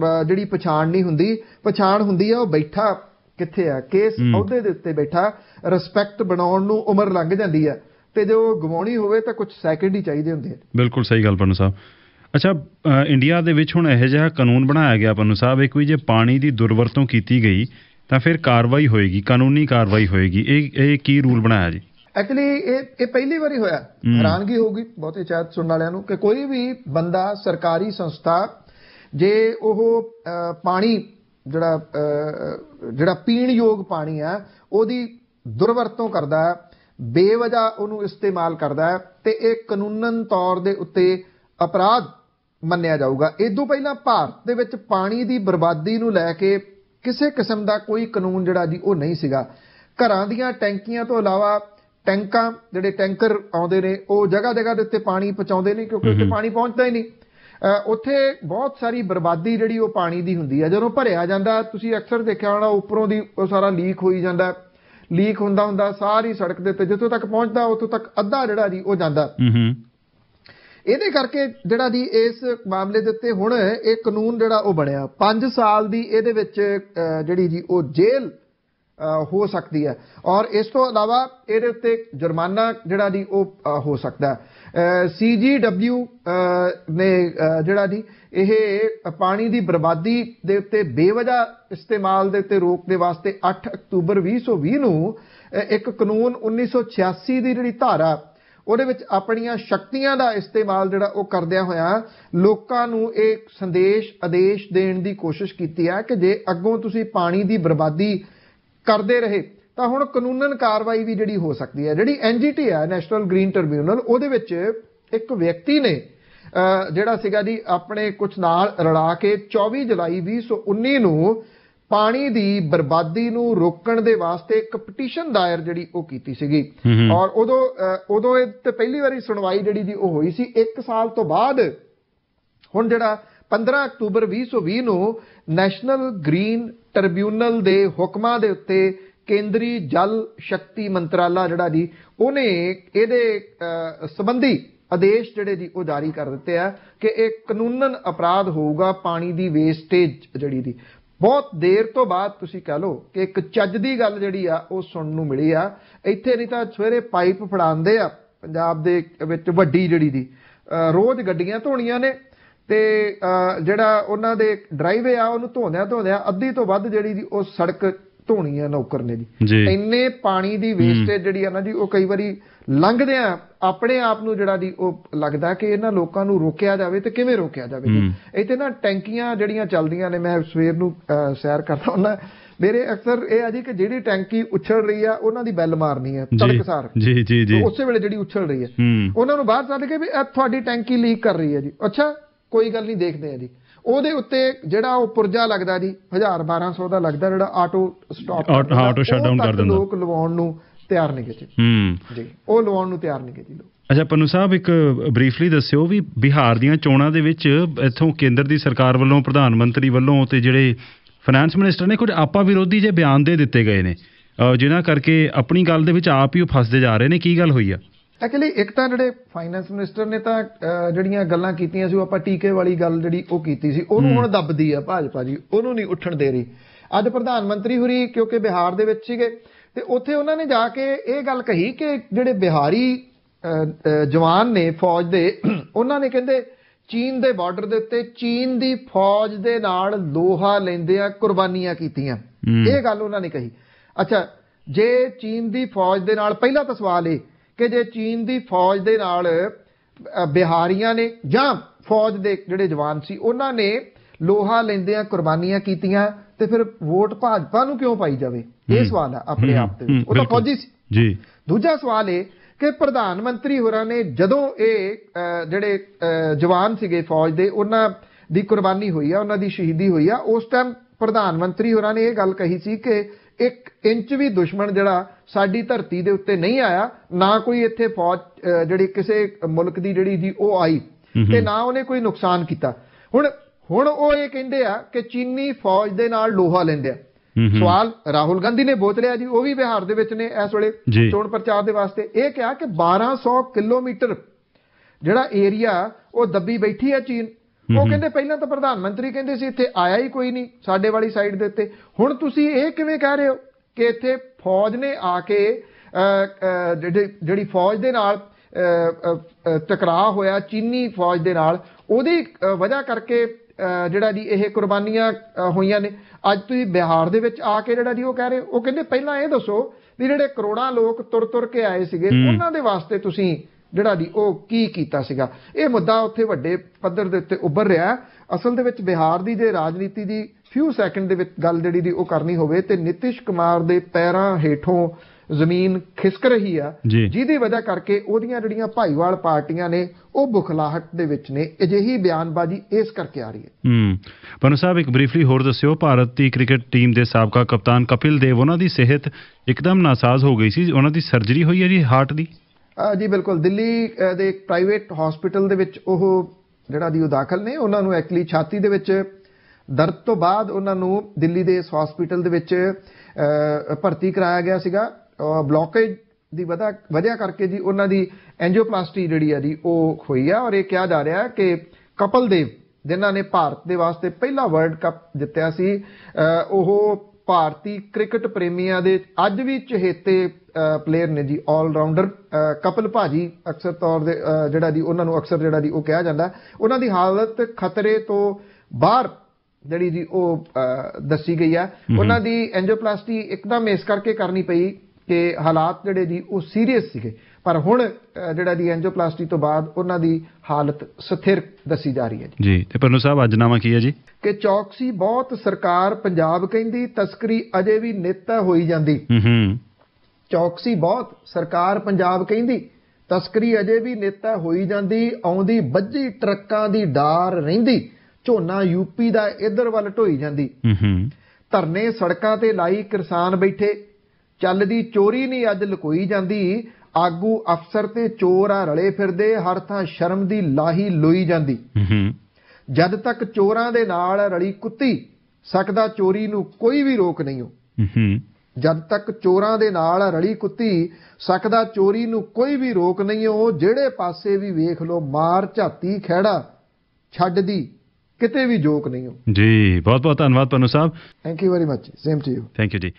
ਜਿਹੜੀ ਪਛਾਣ ਨਹੀਂ ਹੁੰਦੀ ਪਛਾਣ ਹੁੰਦੀ ਆ ਉਹ ਬੈਠਾ ਕਿੱਥੇ ਆ ਕਿਸ ਅਹੁਦੇ ਦੇ ਉੱਤੇ ਬੈਠਾ ਰਿਸਪੈਕਟ ਬਣਾਉਣ ਨੂੰ ਉਮਰ ਲੰਘ ਜਾਂਦੀ ਆ ਤੇ ਜੋ ਗਵਾਉਣੀ ਹੋਵੇ ਤਾਂ ਕੁਝ ਸੈਕਿੰਡ ਹੀ ਚਾਹੀਦੇ ਹੁੰਦੇ ਬਿਲਕੁਲ ਸਹੀ ਗੱਲ ਪਰਨੂ ਸਾਹਿਬ ਅੱਛਾ ਇੰਡੀਆ ਦੇ ਵਿੱਚ ਹੁਣ ਇਹੋ ਜਿਹਾ ਕਾਨੂੰਨ ਬਣਾਇਆ ਗਿਆ ਪੰਨੂ ਸਾਹਿਬ ਇੱਕ ਵੀ ਜੇ ਪਾਣੀ ਦੀ ਦੁਰਵਰਤੋਂ ਕੀਤੀ ਗਈ ਤਾਂ ਫਿਰ ਕਾਰਵਾਈ ਹੋਏਗੀ ਕਾਨੂੰਨੀ ਕਾਰਵਾਈ ਹੋਏਗੀ ਇਹ ਇਹ ਕੀ ਰੂਲ ਬਣਾਇਆ ਜੀ ਐਕਚੁਅਲੀ ਇਹ ਇਹ ਪਹਿਲੀ ਵਾਰੀ ਹੋਇਆ ਹੈਰਾਨਗੀ ਹੋਊਗੀ ਬਹੁਤੇ ਚਾਹਤ ਸੁਣਨ ਵਾਲਿਆਂ ਨੂੰ ਕਿ ਕੋਈ ਵੀ ਬੰਦਾ ਸਰਕਾਰੀ ਸੰਸਥਾ ਜੇ ਉਹ ਪਾਣੀ ਜਿਹੜਾ ਜਿਹੜਾ ਪੀਣ ਯੋਗ ਪਾਣੀ ਆ ਉਹਦੀ ਦੁਰਵਰਤੋਂ ਕਰਦਾ ਬੇਵਜਾ ਉਹਨੂੰ ਇਸਤੇਮਾਲ ਕਰਦਾ ਤੇ ਇਹ ਕਾਨੂੰਨਨ ਤੌਰ ਦੇ ਉੱਤੇ ਅਪਰਾਧ ਮੰਨਿਆ ਜਾਊਗਾ ਇਸ ਤੋਂ ਪਹਿਲਾਂ ਭਾਰਤ ਦੇ ਵਿੱਚ ਪਾਣੀ ਦੀ ਬਰਬਾਦੀ ਨੂੰ ਲੈ ਕੇ ਕਿਸੇ ਕਿਸਮ ਦਾ ਕੋਈ ਕਾਨੂੰਨ ਜਿਹੜਾ ਜੀ ਉਹ ਨਹੀਂ ਸੀਗਾ ਘਰਾਂ ਦੀਆਂ ਟੈਂਕੀਆਂ ਤੋਂ ਇਲਾਵਾ ਟੈਂਕਾਂ ਜਿਹੜੇ ਟੈਂਕਰ ਆਉਂਦੇ ਨੇ ਉਹ ਜਗ੍ਹਾ ਜਗ੍ਹਾ ਦੇ ਉੱਤੇ ਪਾਣੀ ਪਹੁੰਚਾਉਂਦੇ ਨੇ ਕਿਉਂਕਿ ਉੱਥੇ ਪਾਣੀ ਪਹੁੰਚਦਾ ਹੀ ਨਹੀਂ ਉੱਥੇ ਬਹੁਤ ਸਾਰੀ ਬਰਬਾਦੀ ਜਿਹੜੀ ਉਹ ਪਾਣੀ ਦੀ ਹੁੰਦੀ ਹੈ ਜਦੋਂ ਭਰਿਆ ਜਾਂਦਾ ਤੁਸੀਂ ਅਕਸਰ ਦੇਖਿਆ ਹੋਣਾ ਉੱਪਰੋਂ ਦੀ ਉਹ ਸਾਰਾ ਲੀਕ ਹੋਈ ਜਾਂਦਾ ਲੀਕ ਹੁੰਦਾ ਹੁੰਦਾ ਸਾਰੀ ਸੜਕ ਦੇ ਉੱਤੇ ਜਿੱਥੋਂ ਤੱਕ ਪਹੁੰਚਦਾ ਉੱਥੋਂ ਤੱਕ ਅੱਧਾ ਜਿਹੜਾ ਜੀ ਉਹ ਜਾਂਦਾ ਹੂੰ ਹੂੰ ਇਹਦੇ ਕਰਕੇ ਜਿਹੜਾ ਦੀ ਇਸ ਮਾਮਲੇ ਦੇ ਉੱਤੇ ਹੁਣ ਇਹ ਕਾਨੂੰਨ ਜਿਹੜਾ ਉਹ ਬਣਿਆ 5 ਸਾਲ ਦੀ ਇਹਦੇ ਵਿੱਚ ਜਿਹੜੀ ਜੀ ਉਹ ਜੇਲ੍ਹ ਹੋ ਸਕਦੀ ਹੈ ਔਰ ਇਸ ਤੋਂ ਇਲਾਵਾ ਇਹਦੇ ਉੱਤੇ ਜੁਰਮਾਨਾ ਜਿਹੜਾ ਦੀ ਉਹ ਹੋ ਸਕਦਾ ਹੈ ਸੀਜੀਡਬਲਯੂ ਨੇ ਜਿਹੜਾ ਦੀ ਇਹ ਪਾਣੀ ਦੀ ਬਰਬਾਦੀ ਦੇ ਉੱਤੇ ਬੇਵਜਾ ਇਸਤੇਮਾਲ ਦੇ ਉੱਤੇ ਰੋਕ ਦੇ ਵਾਸਤੇ 8 ਅਕਤੂਬਰ 2020 ਨੂੰ ਇੱਕ ਕਾਨੂੰਨ 1986 ਦੀ ਜਿਹੜੀ ਧਾਰਾ ਉਹਦੇ ਵਿੱਚ ਆਪਣੀਆਂ ਸ਼ਕਤੀਆਂ ਦਾ ਇਸਤੇਮਾਲ ਜਿਹੜਾ ਉਹ ਕਰਦਿਆਂ ਹੋਇਆ ਲੋਕਾਂ ਨੂੰ ਇਹ ਸੰਦੇਸ਼ ਆਦੇਸ਼ ਦੇਣ ਦੀ ਕੋਸ਼ਿਸ਼ ਕੀਤੀ ਹੈ ਕਿ ਜੇ ਅੱਗੋਂ ਤੁਸੀਂ ਪਾਣੀ ਦੀ ਬਰਬਾਦੀ ਕਰਦੇ ਰਹੇ ਤਾਂ ਹੁਣ ਕਾਨੂੰਨਨ ਕਾਰਵਾਈ ਵੀ ਜਿਹੜੀ ਹੋ ਸਕਦੀ ਹੈ ਜਿਹੜੀ ਐਨਜੀਟੀ ਹੈ ਨੈਸ਼ਨਲ ਗ੍ਰੀਨ ਟ੍ਰਿਬਿਊਨਲ ਉਹਦੇ ਵਿੱਚ ਇੱਕ ਵਿਅਕਤੀ ਨੇ ਜਿਹੜਾ ਸੀਗਾ ਜੀ ਆਪਣੇ ਕੁਝ ਨਾਲ ਰੜਾ ਕੇ 24 ਜੁਲਾਈ 2019 ਨੂੰ ਪਾਣੀ ਦੀ ਬਰਬਾਦੀ ਨੂੰ ਰੋਕਣ ਦੇ ਵਾਸਤੇ ਇੱਕ ਪਟੀਸ਼ਨ ਦਾਇਰ ਜਿਹੜੀ ਉਹ ਕੀਤੀ ਸੀਗੀ ਔਰ ਉਦੋਂ ਉਦੋਂ ਇਹ ਤੇ ਪਹਿਲੀ ਵਾਰੀ ਸੁਣਵਾਈ ਜਿਹੜੀ ਦੀ ਉਹ ਹੋਈ ਸੀ 1 ਸਾਲ ਤੋਂ ਬਾਅਦ ਹੁਣ ਜਿਹੜਾ 15 ਅਕਤੂਬਰ 2020 ਨੂੰ ਨੈਸ਼ਨਲ ਗ੍ਰੀਨ ਟ੍ਰਿਬਿਊਨਲ ਦੇ ਹੁਕਮਾਂ ਦੇ ਉੱਤੇ ਕੇਂਦਰੀ ਜਲ ਸ਼ਕਤੀ ਮੰਤਰਾਲਾ ਜਿਹੜਾ ਦੀ ਉਹਨੇ ਇਹਦੇ ਸੰਬੰਧੀ ਆਦੇਸ਼ ਜਿਹੜੇ ਦੀ ਉਹ ਜਾਰੀ ਕਰ ਦਿੱਤੇ ਆ ਕਿ ਇਹ ਕਾਨੂੰਨਨ ਅਪਰਾਧ ਹੋਊਗਾ ਪਾਣੀ ਦੀ ਵੇਸਟੇਜ ਜਿਹੜੀ ਦੀ ਬਹੁਤ ਦੇਰ ਤੋਂ ਬਾਅਦ ਤੁਸੀਂ ਕਹ ਲਓ ਕਿ ਇੱਕ ਚੱਜ ਦੀ ਗੱਲ ਜਿਹੜੀ ਆ ਉਹ ਸੁਣਨ ਨੂੰ ਮਿਲੀ ਆ ਇੱਥੇ ਨਹੀਂ ਤਾਂ ਸਵੇਰੇ ਪਾਈਪ ਫੜਾਉਂਦੇ ਆ ਪੰਜਾਬ ਦੇ ਵਿੱਚ ਵੱਡੀ ਜਿਹੜੀ ਦੀ ਰੋਜ਼ ਗੱਡੀਆਂ ਧੋਣੀਆਂ ਨੇ ਤੇ ਜਿਹੜਾ ਉਹਨਾਂ ਦੇ ਡਰਾਈਵੇ ਆ ਉਹਨੂੰ ਧੋਂਦਿਆਂ ਧੋਂਦਿਆਂ ਅੱਧੀ ਤੋਂ ਵੱਧ ਜਿਹੜੀ ਦੀ ਉਹ ਸੜਕ ਧੋਣੀ ਆ ਨੌਕਰ ਨੇ ਜੀ ਇੰਨੇ ਪਾਣੀ ਦੀ ਵੇਸਟੇਜ ਜਿਹੜੀ ਆ ਨਾ ਜੀ ਉਹ ਕਈ ਵਾਰੀ ਲੰਘਦੇ ਆ ਆਪਣੇ ਆਪ ਨੂੰ ਜਿਹੜਾ ਦੀ ਉਹ ਲੱਗਦਾ ਕਿ ਇਹਨਾਂ ਲੋਕਾਂ ਨੂੰ ਰੋਕਿਆ ਜਾਵੇ ਤੇ ਕਿਵੇਂ ਰੋਕਿਆ ਜਾਵੇ ਜੀ ਇੱਥੇ ਨਾ ਟੈਂਕੀਆਂ ਜਿਹੜੀਆਂ ਚੱਲਦੀਆਂ ਨੇ ਮੈਂ ਸਵੇਰ ਨੂੰ ਸੈਰ ਕਰਦਾ ਹੁੰਦਾ ਮੇਰੇ ਅਕਸਰ ਇਹ ਆ ਜੀ ਕਿ ਜਿਹੜੀ ਟੈਂਕੀ ਉਛਲ ਰਹੀ ਆ ਉਹਨਾਂ ਦੀ ਬੈਲ ਮਾਰਨੀ ਆ ਤੜਕਸਾਰ ਜੀ ਜੀ ਜੀ ਉਸੇ ਵੇਲੇ ਜਿਹੜੀ ਉਛਲ ਰਹੀ ਆ ਉਹਨਾਂ ਨੂੰ ਬਾਹਰ ਸੱਦ ਕੇ ਵੀ ਇਹ ਤੁਹਾਡੀ ਟੈਂਕੀ ਲੀਕ ਕਰ ਰਹੀ ਆ ਜੀ ਅੱਛਾ ਕੋਈ ਗੱਲ ਨਹੀਂ ਦੇਖਦੇ ਆ ਜੀ ਉਹਦੇ ਉੱਤੇ ਜਿਹੜਾ ਉਹ ਪੁਰਜਾ ਲੱਗਦਾ ਜੀ 1000 1200 ਦਾ ਲੱਗਦਾ ਜਿਹੜਾ ਆਟੋ ਸਟਾਪ ਆਟੋ ਸ਼ਟਡਾਊਨ ਕਰ ਦਿੰਦਾ ਲੋਕ ਲਵਾਉਣ ਨੂੰ ਤਿਆਰ ਨਹੀਂ ਕਿਤੇ ਹੂੰ ਜੀ ਉਹ ਲਵਾਉਣ ਨੂੰ ਤਿਆਰ ਨਹੀਂ ਕਿਤੇ ਅੱਛਾ ਪਨੂ ਸਾਹਿਬ ਇੱਕ ਬਰੀਫਲੀ ਦੱਸਿਓ ਵੀ ਬਿਹਾਰ ਦੀਆਂ ਚੋਣਾਂ ਦੇ ਵਿੱਚ ਇੱਥੋਂ ਕੇਂਦਰ ਦੀ ਸਰਕਾਰ ਵੱਲੋਂ ਪ੍ਰਧਾਨ ਮੰਤਰੀ ਵੱਲੋਂ ਤੇ ਜਿਹੜੇ ਫਾਈਨੈਂਸ ਮਿਨਿਸਟਰ ਨੇ ਕੁਝ ਆਪਾ ਵਿਰੋਧੀ ਜੇ ਬਿਆਨ ਦੇ ਦਿੱਤੇ ਗਏ ਨੇ ਜਿਨ੍ਹਾਂ ਕਰਕੇ ਆਪਣੀ ਗੱਲ ਦੇ ਵਿੱਚ ਆਪ ਹੀ ਉਹ ਫਸਦੇ ਜਾ ਰਹੇ ਨੇ ਕੀ ਗੱਲ ਹੋਈ ਆ ਐਕਚੁਅਲੀ ਇੱਕ ਤਾਂ ਜਿਹੜੇ ਫਾਈਨੈਂਸ ਮਿਨਿਸਟਰ ਨੇ ਤਾਂ ਜਿਹੜੀਆਂ ਗੱਲਾਂ ਕੀਤੀਆਂ ਸੀ ਉਹ ਆਪਾਂ ਟੀਕੇ ਵਾਲੀ ਗੱਲ ਜਿਹੜੀ ਉਹ ਕੀਤੀ ਸੀ ਉਹਨੂੰ ਹੁਣ ਦੱਬਦੀ ਆ ਭਾਜਪਾ ਜੀ ਉਹਨੂੰ ਨਹੀਂ ਉੱਠਣ ਦੇ ਰਹੀ ਅੱਜ ਪ੍ਰਧਾਨ ਮੰਤਰੀ ਹੁਰੀ ਕਿਉਂਕਿ ਬਿਹਾਰ ਦੇ ਵਿੱਚ ਸੀਗੇ ਤੇ ਉੱਥੇ ਉਹਨਾਂ ਨੇ ਜਾ ਕੇ ਇਹ ਗੱਲ ਕਹੀ ਕਿ ਜਿਹੜੇ ਬਿਹਾਰੀ ਜਵਾਨ ਨੇ ਫੌਜ ਦੇ ਉਹਨਾਂ ਨੇ ਕਹਿੰਦੇ ਚੀਨ ਦੇ ਬਾਰਡਰ ਦੇ ਉੱਤੇ ਚੀਨ ਦੀ ਫੌਜ ਦੇ ਨਾਲ ਲੋਹਾ ਲੈਂਦੇ ਆ ਕੁਰਬਾਨੀਆਂ ਕੀਤੀਆਂ ਇਹ ਗੱਲ ਉਹਨਾਂ ਨੇ ਕਹੀ ਅੱਛਾ ਜੇ ਚੀਨ ਦੀ ਫੌਜ ਦੇ ਨਾਲ ਪਹਿਲਾ ਤਾਂ ਸਵਾਲ ਇਹ ਕਿ ਜੇ ਚੀਨ ਦੀ ਫੌਜ ਦੇ ਨਾਲ ਬਿਹਾਰੀਆਂ ਨੇ ਜਾਂ ਫੌਜ ਦੇ ਜਿਹੜੇ ਜਵਾਨ ਸੀ ਉਹਨਾਂ ਨੇ ਲੋਹਾ ਲੈਂਦਿਆਂ ਕੁਰਬਾਨੀਆਂ ਕੀਤੀਆਂ ਤੇ ਫਿਰ ਵੋਟ ਭਾਜਪਾ ਨੂੰ ਕਿਉਂ ਪਾਈ ਜਾਵੇ ਇਹ ਸਵਾਲ ਆ ਆਪਣੇ ਆਪ ਤੇ ਉਹ ਤਾਂ ਫੌਜੀ ਸੀ ਜੀ ਦੂਜਾ ਸਵਾਲ ਇਹ ਕਿ ਪ੍ਰਧਾਨ ਮੰਤਰੀ ਹੋਰਾਂ ਨੇ ਜਦੋਂ ਇਹ ਜਿਹੜੇ ਜਵਾਨ ਸੀਗੇ ਫੌਜ ਦੇ ਉਹਨਾਂ ਦੀ ਕੁਰਬਾਨੀ ਹੋਈ ਆ ਉਹਨਾਂ ਦੀ ਸ਼ਹੀਦੀ ਹੋਈ ਆ ਉਸ ਟਾਈਮ ਪ੍ਰਧਾਨ ਮੰਤਰੀ ਹੋਰਾਂ ਨੇ ਇਹ ਗੱਲ ਕਹੀ ਸੀ ਕਿ ਇੱਕ ਇੰਚ ਵੀ ਦੁਸ਼ਮਣ ਜਿਹੜਾ ਸਾਡੀ ਧਰਤੀ ਦੇ ਉੱਤੇ ਨਹੀਂ ਆਇਆ ਨਾ ਕੋਈ ਇੱਥੇ ਫੌਜ ਜਿਹੜੀ ਕਿਸੇ ਮੁਲਕ ਦੀ ਜਿਹੜੀ ਦੀ ਉਹ ਆਈ ਤੇ ਨਾ ਉਹਨੇ ਕੋਈ ਨੁਕਸਾਨ ਕੀਤਾ ਹੁਣ ਹੁਣ ਉਹ ਇਹ ਕਹਿੰਦੇ ਆ ਕਿ ਚੀਨੀ ਫੌਜ ਦੇ ਨਾਲ ਲੋਹਾ ਲੈਂਦੇ ਆ ਸਵਾਲ ਰਾਹੁਲ ਗਾਂਧੀ ਨੇ ਬੋਤ ਲਿਆ ਜੀ ਉਹ ਵੀ ਬਿਹਾਰ ਦੇ ਵਿੱਚ ਨੇ ਇਸ ਵੇਲੇ ਚੋਣ ਪ੍ਰਚਾਰ ਦੇ ਵਾਸਤੇ ਇਹ ਕਿਹਾ ਕਿ 1200 ਕਿਲੋਮੀਟਰ ਜਿਹੜਾ ਏਰੀਆ ਉਹ ਦੱਬੀ ਬੈਠੀ ਹੈ ਚੀਨ ਉਹ ਕਹਿੰਦੇ ਪਹਿਲਾਂ ਤਾਂ ਪ੍ਰਧਾਨ ਮੰਤਰੀ ਕਹਿੰਦੇ ਸੀ ਇੱਥੇ ਆਇਆ ਹੀ ਕੋਈ ਨਹੀਂ ਸਾਡੇ ਵਾਲੀ ਸਾਈਡ ਦੇ ਉੱਤੇ ਹੁਣ ਤੁਸੀਂ ਇਹ ਕਿਵੇਂ ਕਹਿ ਰਹੇ ਹੋ ਕਿ ਇੱਥੇ ਫੌਜ ਨੇ ਆ ਕੇ ਜਿਹੜੀ ਫੌਜ ਦੇ ਨਾਲ ਟਕਰਾਅ ਹੋਇਆ ਚੀਨੀ ਫੌਜ ਦੇ ਨਾਲ ਉਹਦੀ ਵਜ੍ਹਾ ਕਰਕੇ ਜਿਹੜਾ ਜੀ ਇਹ ਕੁਰਬਾਨੀਆਂ ਹੋਈਆਂ ਨੇ ਅੱਜ ਤੁਸੀਂ ਬਿਹਾਰ ਦੇ ਵਿੱਚ ਆ ਕੇ ਜਿਹੜਾ ਜੀ ਉਹ ਕਹਿ ਰਹੇ ਉਹ ਕਹਿੰਦੇ ਪਹਿਲਾਂ ਇਹ ਦੱਸੋ ਵੀ ਜਿਹੜੇ ਕਰੋੜਾਂ ਲੋਕ ਤੁਰ ਤੁਰ ਕੇ ਆਏ ਸੀਗੇ ਉਹਨਾਂ ਦੇ ਵਾਸਤੇ ਤੁਸੀਂ ਜਿਹੜਾ ਦੀ ਉਹ ਕੀ ਕੀਤਾ ਸੀਗਾ ਇਹ ਮੁੱਦਾ ਉੱਥੇ ਵੱਡੇ ਪੱਧਰ ਦੇ ਉੱਤੇ ਉੱਭਰ ਰਿਹਾ ਅਸਲ ਦੇ ਵਿੱਚ ਬਿਹਾਰ ਦੀ ਜੇ ਰਾਜਨੀਤੀ ਦੀ ਫਿਊ ਸੈਕਿੰਡ ਦੇ ਵਿੱਚ ਗੱਲ ਜਿਹੜੀ ਦੀ ਉਹ ਕਰਨੀ ਹੋਵੇ ਤੇ ਨਿਤਿਸ਼ ਕੁਮਾਰ ਦੇ ਪੈਰਾਂ ਹੇਠੋਂ ਜ਼ਮੀਨ ਖਿਸਕ ਰਹੀ ਆ ਜਿਹਦੀ ਵਜ੍ਹਾ ਕਰਕੇ ਉਹਦੀਆਂ ਜਿਹੜੀਆਂ ਭਾਈਵਾਲ ਪਾਰਟੀਆਂ ਨੇ ਉਹ ਬੁਖਲਾਹਟ ਦੇ ਵਿੱਚ ਨੇ ਅਜਿਹੀ ਬਿਆਨਬਾਜ਼ੀ ਇਸ ਕਰਕੇ ਆ ਰਹੀ ਹੈ ਹੂੰ ਪਨੂ ਸਾਹਿਬ ਇੱਕ ਬਰੀਫਲੀ ਹੋਰ ਦੱਸਿਓ ਭਾਰਤ ਦੀ ਕ੍ਰਿਕਟ ਟੀਮ ਦੇ ਸਾਬਕਾ ਕਪਤਾਨ ਕਪਿਲ ਦੇਵ ਉਹਨਾਂ ਦੀ ਸਿਹਤ ਇੱਕਦਮ ਨਾਸਾਜ਼ ਹੋ ਗਈ ਸੀ ਉਹਨਾਂ ਦੀ ਸਰਜਰੀ ਹੋਈ ਹੈ ਜੀ ਹਾਰਟ ਦੀ ਜੀ ਬਿਲਕੁਲ ਦਿੱਲੀ ਦੇ ਇੱਕ ਪ੍ਰਾਈਵੇਟ ਹਸਪੀਟਲ ਦੇ ਵਿੱਚ ਉਹ ਜਿਹੜਾ ਦੀ ਉਹ ਦਾਖਲ ਨੇ ਉਹਨਾਂ ਨੂੰ ਐਕਚੁਅਲੀ ਛਾਤੀ ਦੇ ਵਿੱਚ ਦਰਦ ਤੋਂ ਬਾਅਦ ਉਹਨਾਂ ਨੂੰ ਦਿੱਲੀ ਦੇ ਇਸ ਹਸਪੀਟਲ ਦੇ ਵਿੱਚ ਭਰਤੀ ਕਰਾਇਆ ਗਿਆ ਸੀਗਾ ਬਲੌਕੇਜ ਦੀ ਵਜ੍ਹਾ ਵਜ੍ਹਾ ਕਰਕੇ ਜੀ ਉਹਨਾਂ ਦੀ ਐਂਜੀਓਪਲਾਸਟੀ ਜਿਹੜੀ ਆ ਜੀ ਉਹ ਖੋਈ ਆ ਔਰ ਇਹ ਕਿਹਾ ਜਾ ਰਿਹਾ ਕਿ ਕਪਲ ਦੇਵ ਜਿਨ੍ਹਾਂ ਨੇ ਭਾਰਤ ਦੇ ਵਾਸਤੇ ਪਹਿਲਾ ਵਰਲਡ ਕੱਪ ਜਿੱਤਿਆ ਸੀ ਉਹ ਭਾਰਤੀ ਕ੍ਰਿਕਟ ਪ੍ਰੇਮੀਆਂ ਦੇ ਅੱਜ ਵੀ ਚਹੇਤੇ ਪਲੇਅਰ ਨੇ ਜੀ 올 ਰਾਊਂਡਰ ਕਪਲ ਭਾਜੀ ਅਕਸਰ ਤੌਰ ਦੇ ਜਿਹੜਾ ਦੀ ਉਹਨਾਂ ਨੂੰ ਅਕਸਰ ਜਿਹੜਾ ਦੀ ਉਹ ਕਿਹਾ ਜਾਂਦਾ ਉਹਨਾਂ ਦੀ ਹਾਲਤ ਖਤਰੇ ਤੋਂ ਬਾਹਰ ਜਿਹੜੀ ਦੀ ਉਹ ਦੱਸੀ ਗਈ ਆ ਉਹਨਾਂ ਦੀ ਐਂਜੋਪਲਾਸਟੀ ਇੱਕਦਮ ਇਸ ਕਰਕੇ ਕਰਨੀ ਪਈ ਕਿ ਹਾਲਾਤ ਜਿਹੜੇ ਦੀ ਉਹ ਸੀਰੀਅਸ ਸੀਗੇ ਪਰ ਹੁਣ ਜਿਹੜਾ ਦੀ ਐਂਜੋਪਲਾਸਟੀ ਤੋਂ ਬਾਅਦ ਉਹਨਾਂ ਦੀ ਹਾਲਤ ਸਥਿਰ ਦੱਸੀ ਜਾ ਰਹੀ ਹੈ ਜੀ ਜੀ ਤੇ ਪਰਨੂ ਸਾਹਿਬ ਅੱਜ ਨਾਮਾ ਕੀ ਹੈ ਜੀ ਕਿ ਚੌਕਸੀ ਬਹੁਤ ਸਰਕਾਰ ਪੰਜਾਬ ਕਹਿੰਦੀ ਤਸਕਰੀ ਅਜੇ ਵੀ ਨਿੱਤ ਹੋਈ ਜਾਂਦੀ ਹੂੰ ਹੂੰ ਚੌਕਸੀ ਬਹੁਤ ਸਰਕਾਰ ਪੰਜਾਬ ਕਹਿੰਦੀ ਤਸਕਰੀ ਅਜੇ ਵੀ ਨੇਤਾ ਹੋਈ ਜਾਂਦੀ ਆਉਂਦੀ ਬੱਜੀ ਟਰੱਕਾਂ ਦੀ ਡਾਰ ਰਹਿੰਦੀ ਝੋਨਾ ਯੂਪੀ ਦਾ ਇਧਰ ਵੱਲ ਢੋਈ ਜਾਂਦੀ ਹੂੰ ਹੂੰ ਧਰਨੇ ਸੜਕਾਂ ਤੇ ਲਾਈ ਕਿਸਾਨ ਬੈਠੇ ਚੱਲਦੀ ਚੋਰੀ ਨਹੀਂ ਅੱਜ ਲਕੋਈ ਜਾਂਦੀ ਆਗੂ ਅਫਸਰ ਤੇ ਚੋਰ ਆ ਰਲੇ ਫਿਰਦੇ ਹਰ ਥਾਂ ਸ਼ਰਮ ਦੀ ਲਾਹੀ ਲੋਈ ਜਾਂਦੀ ਜਦ ਤੱਕ ਚੋਰਾਂ ਦੇ ਨਾਲ ਰਲੀ ਕੁੱਤੀ ਸਕਦਾ ਚੋਰੀ ਨੂੰ ਕੋਈ ਵੀ ਰੋਕ ਨਹੀਂ ਹੂੰ ਹੂੰ ਜਦ ਤੱਕ ਚੋਰਾਂ ਦੇ ਨਾਲ ਰਲੀ ਕੁੱਤੀ ਸਕਦਾ ਚੋਰੀ ਨੂੰ ਕੋਈ ਵੀ ਰੋਕ ਨਹੀਂ ਉਹ ਜਿਹੜੇ ਪਾਸੇ ਵੀ ਵੇਖ ਲੋ ਮਾਰ ਝਾਤੀ ਖਹਿੜਾ ਛੱਡਦੀ ਕਿਤੇ ਵੀ ਜੋਕ ਨਹੀਂ ਹੋ ਜੀ ਬਹੁਤ ਬਹੁਤ ਧੰਨਵਾਦ Pannu Sahib thank you very much same to you thank you ਜੀ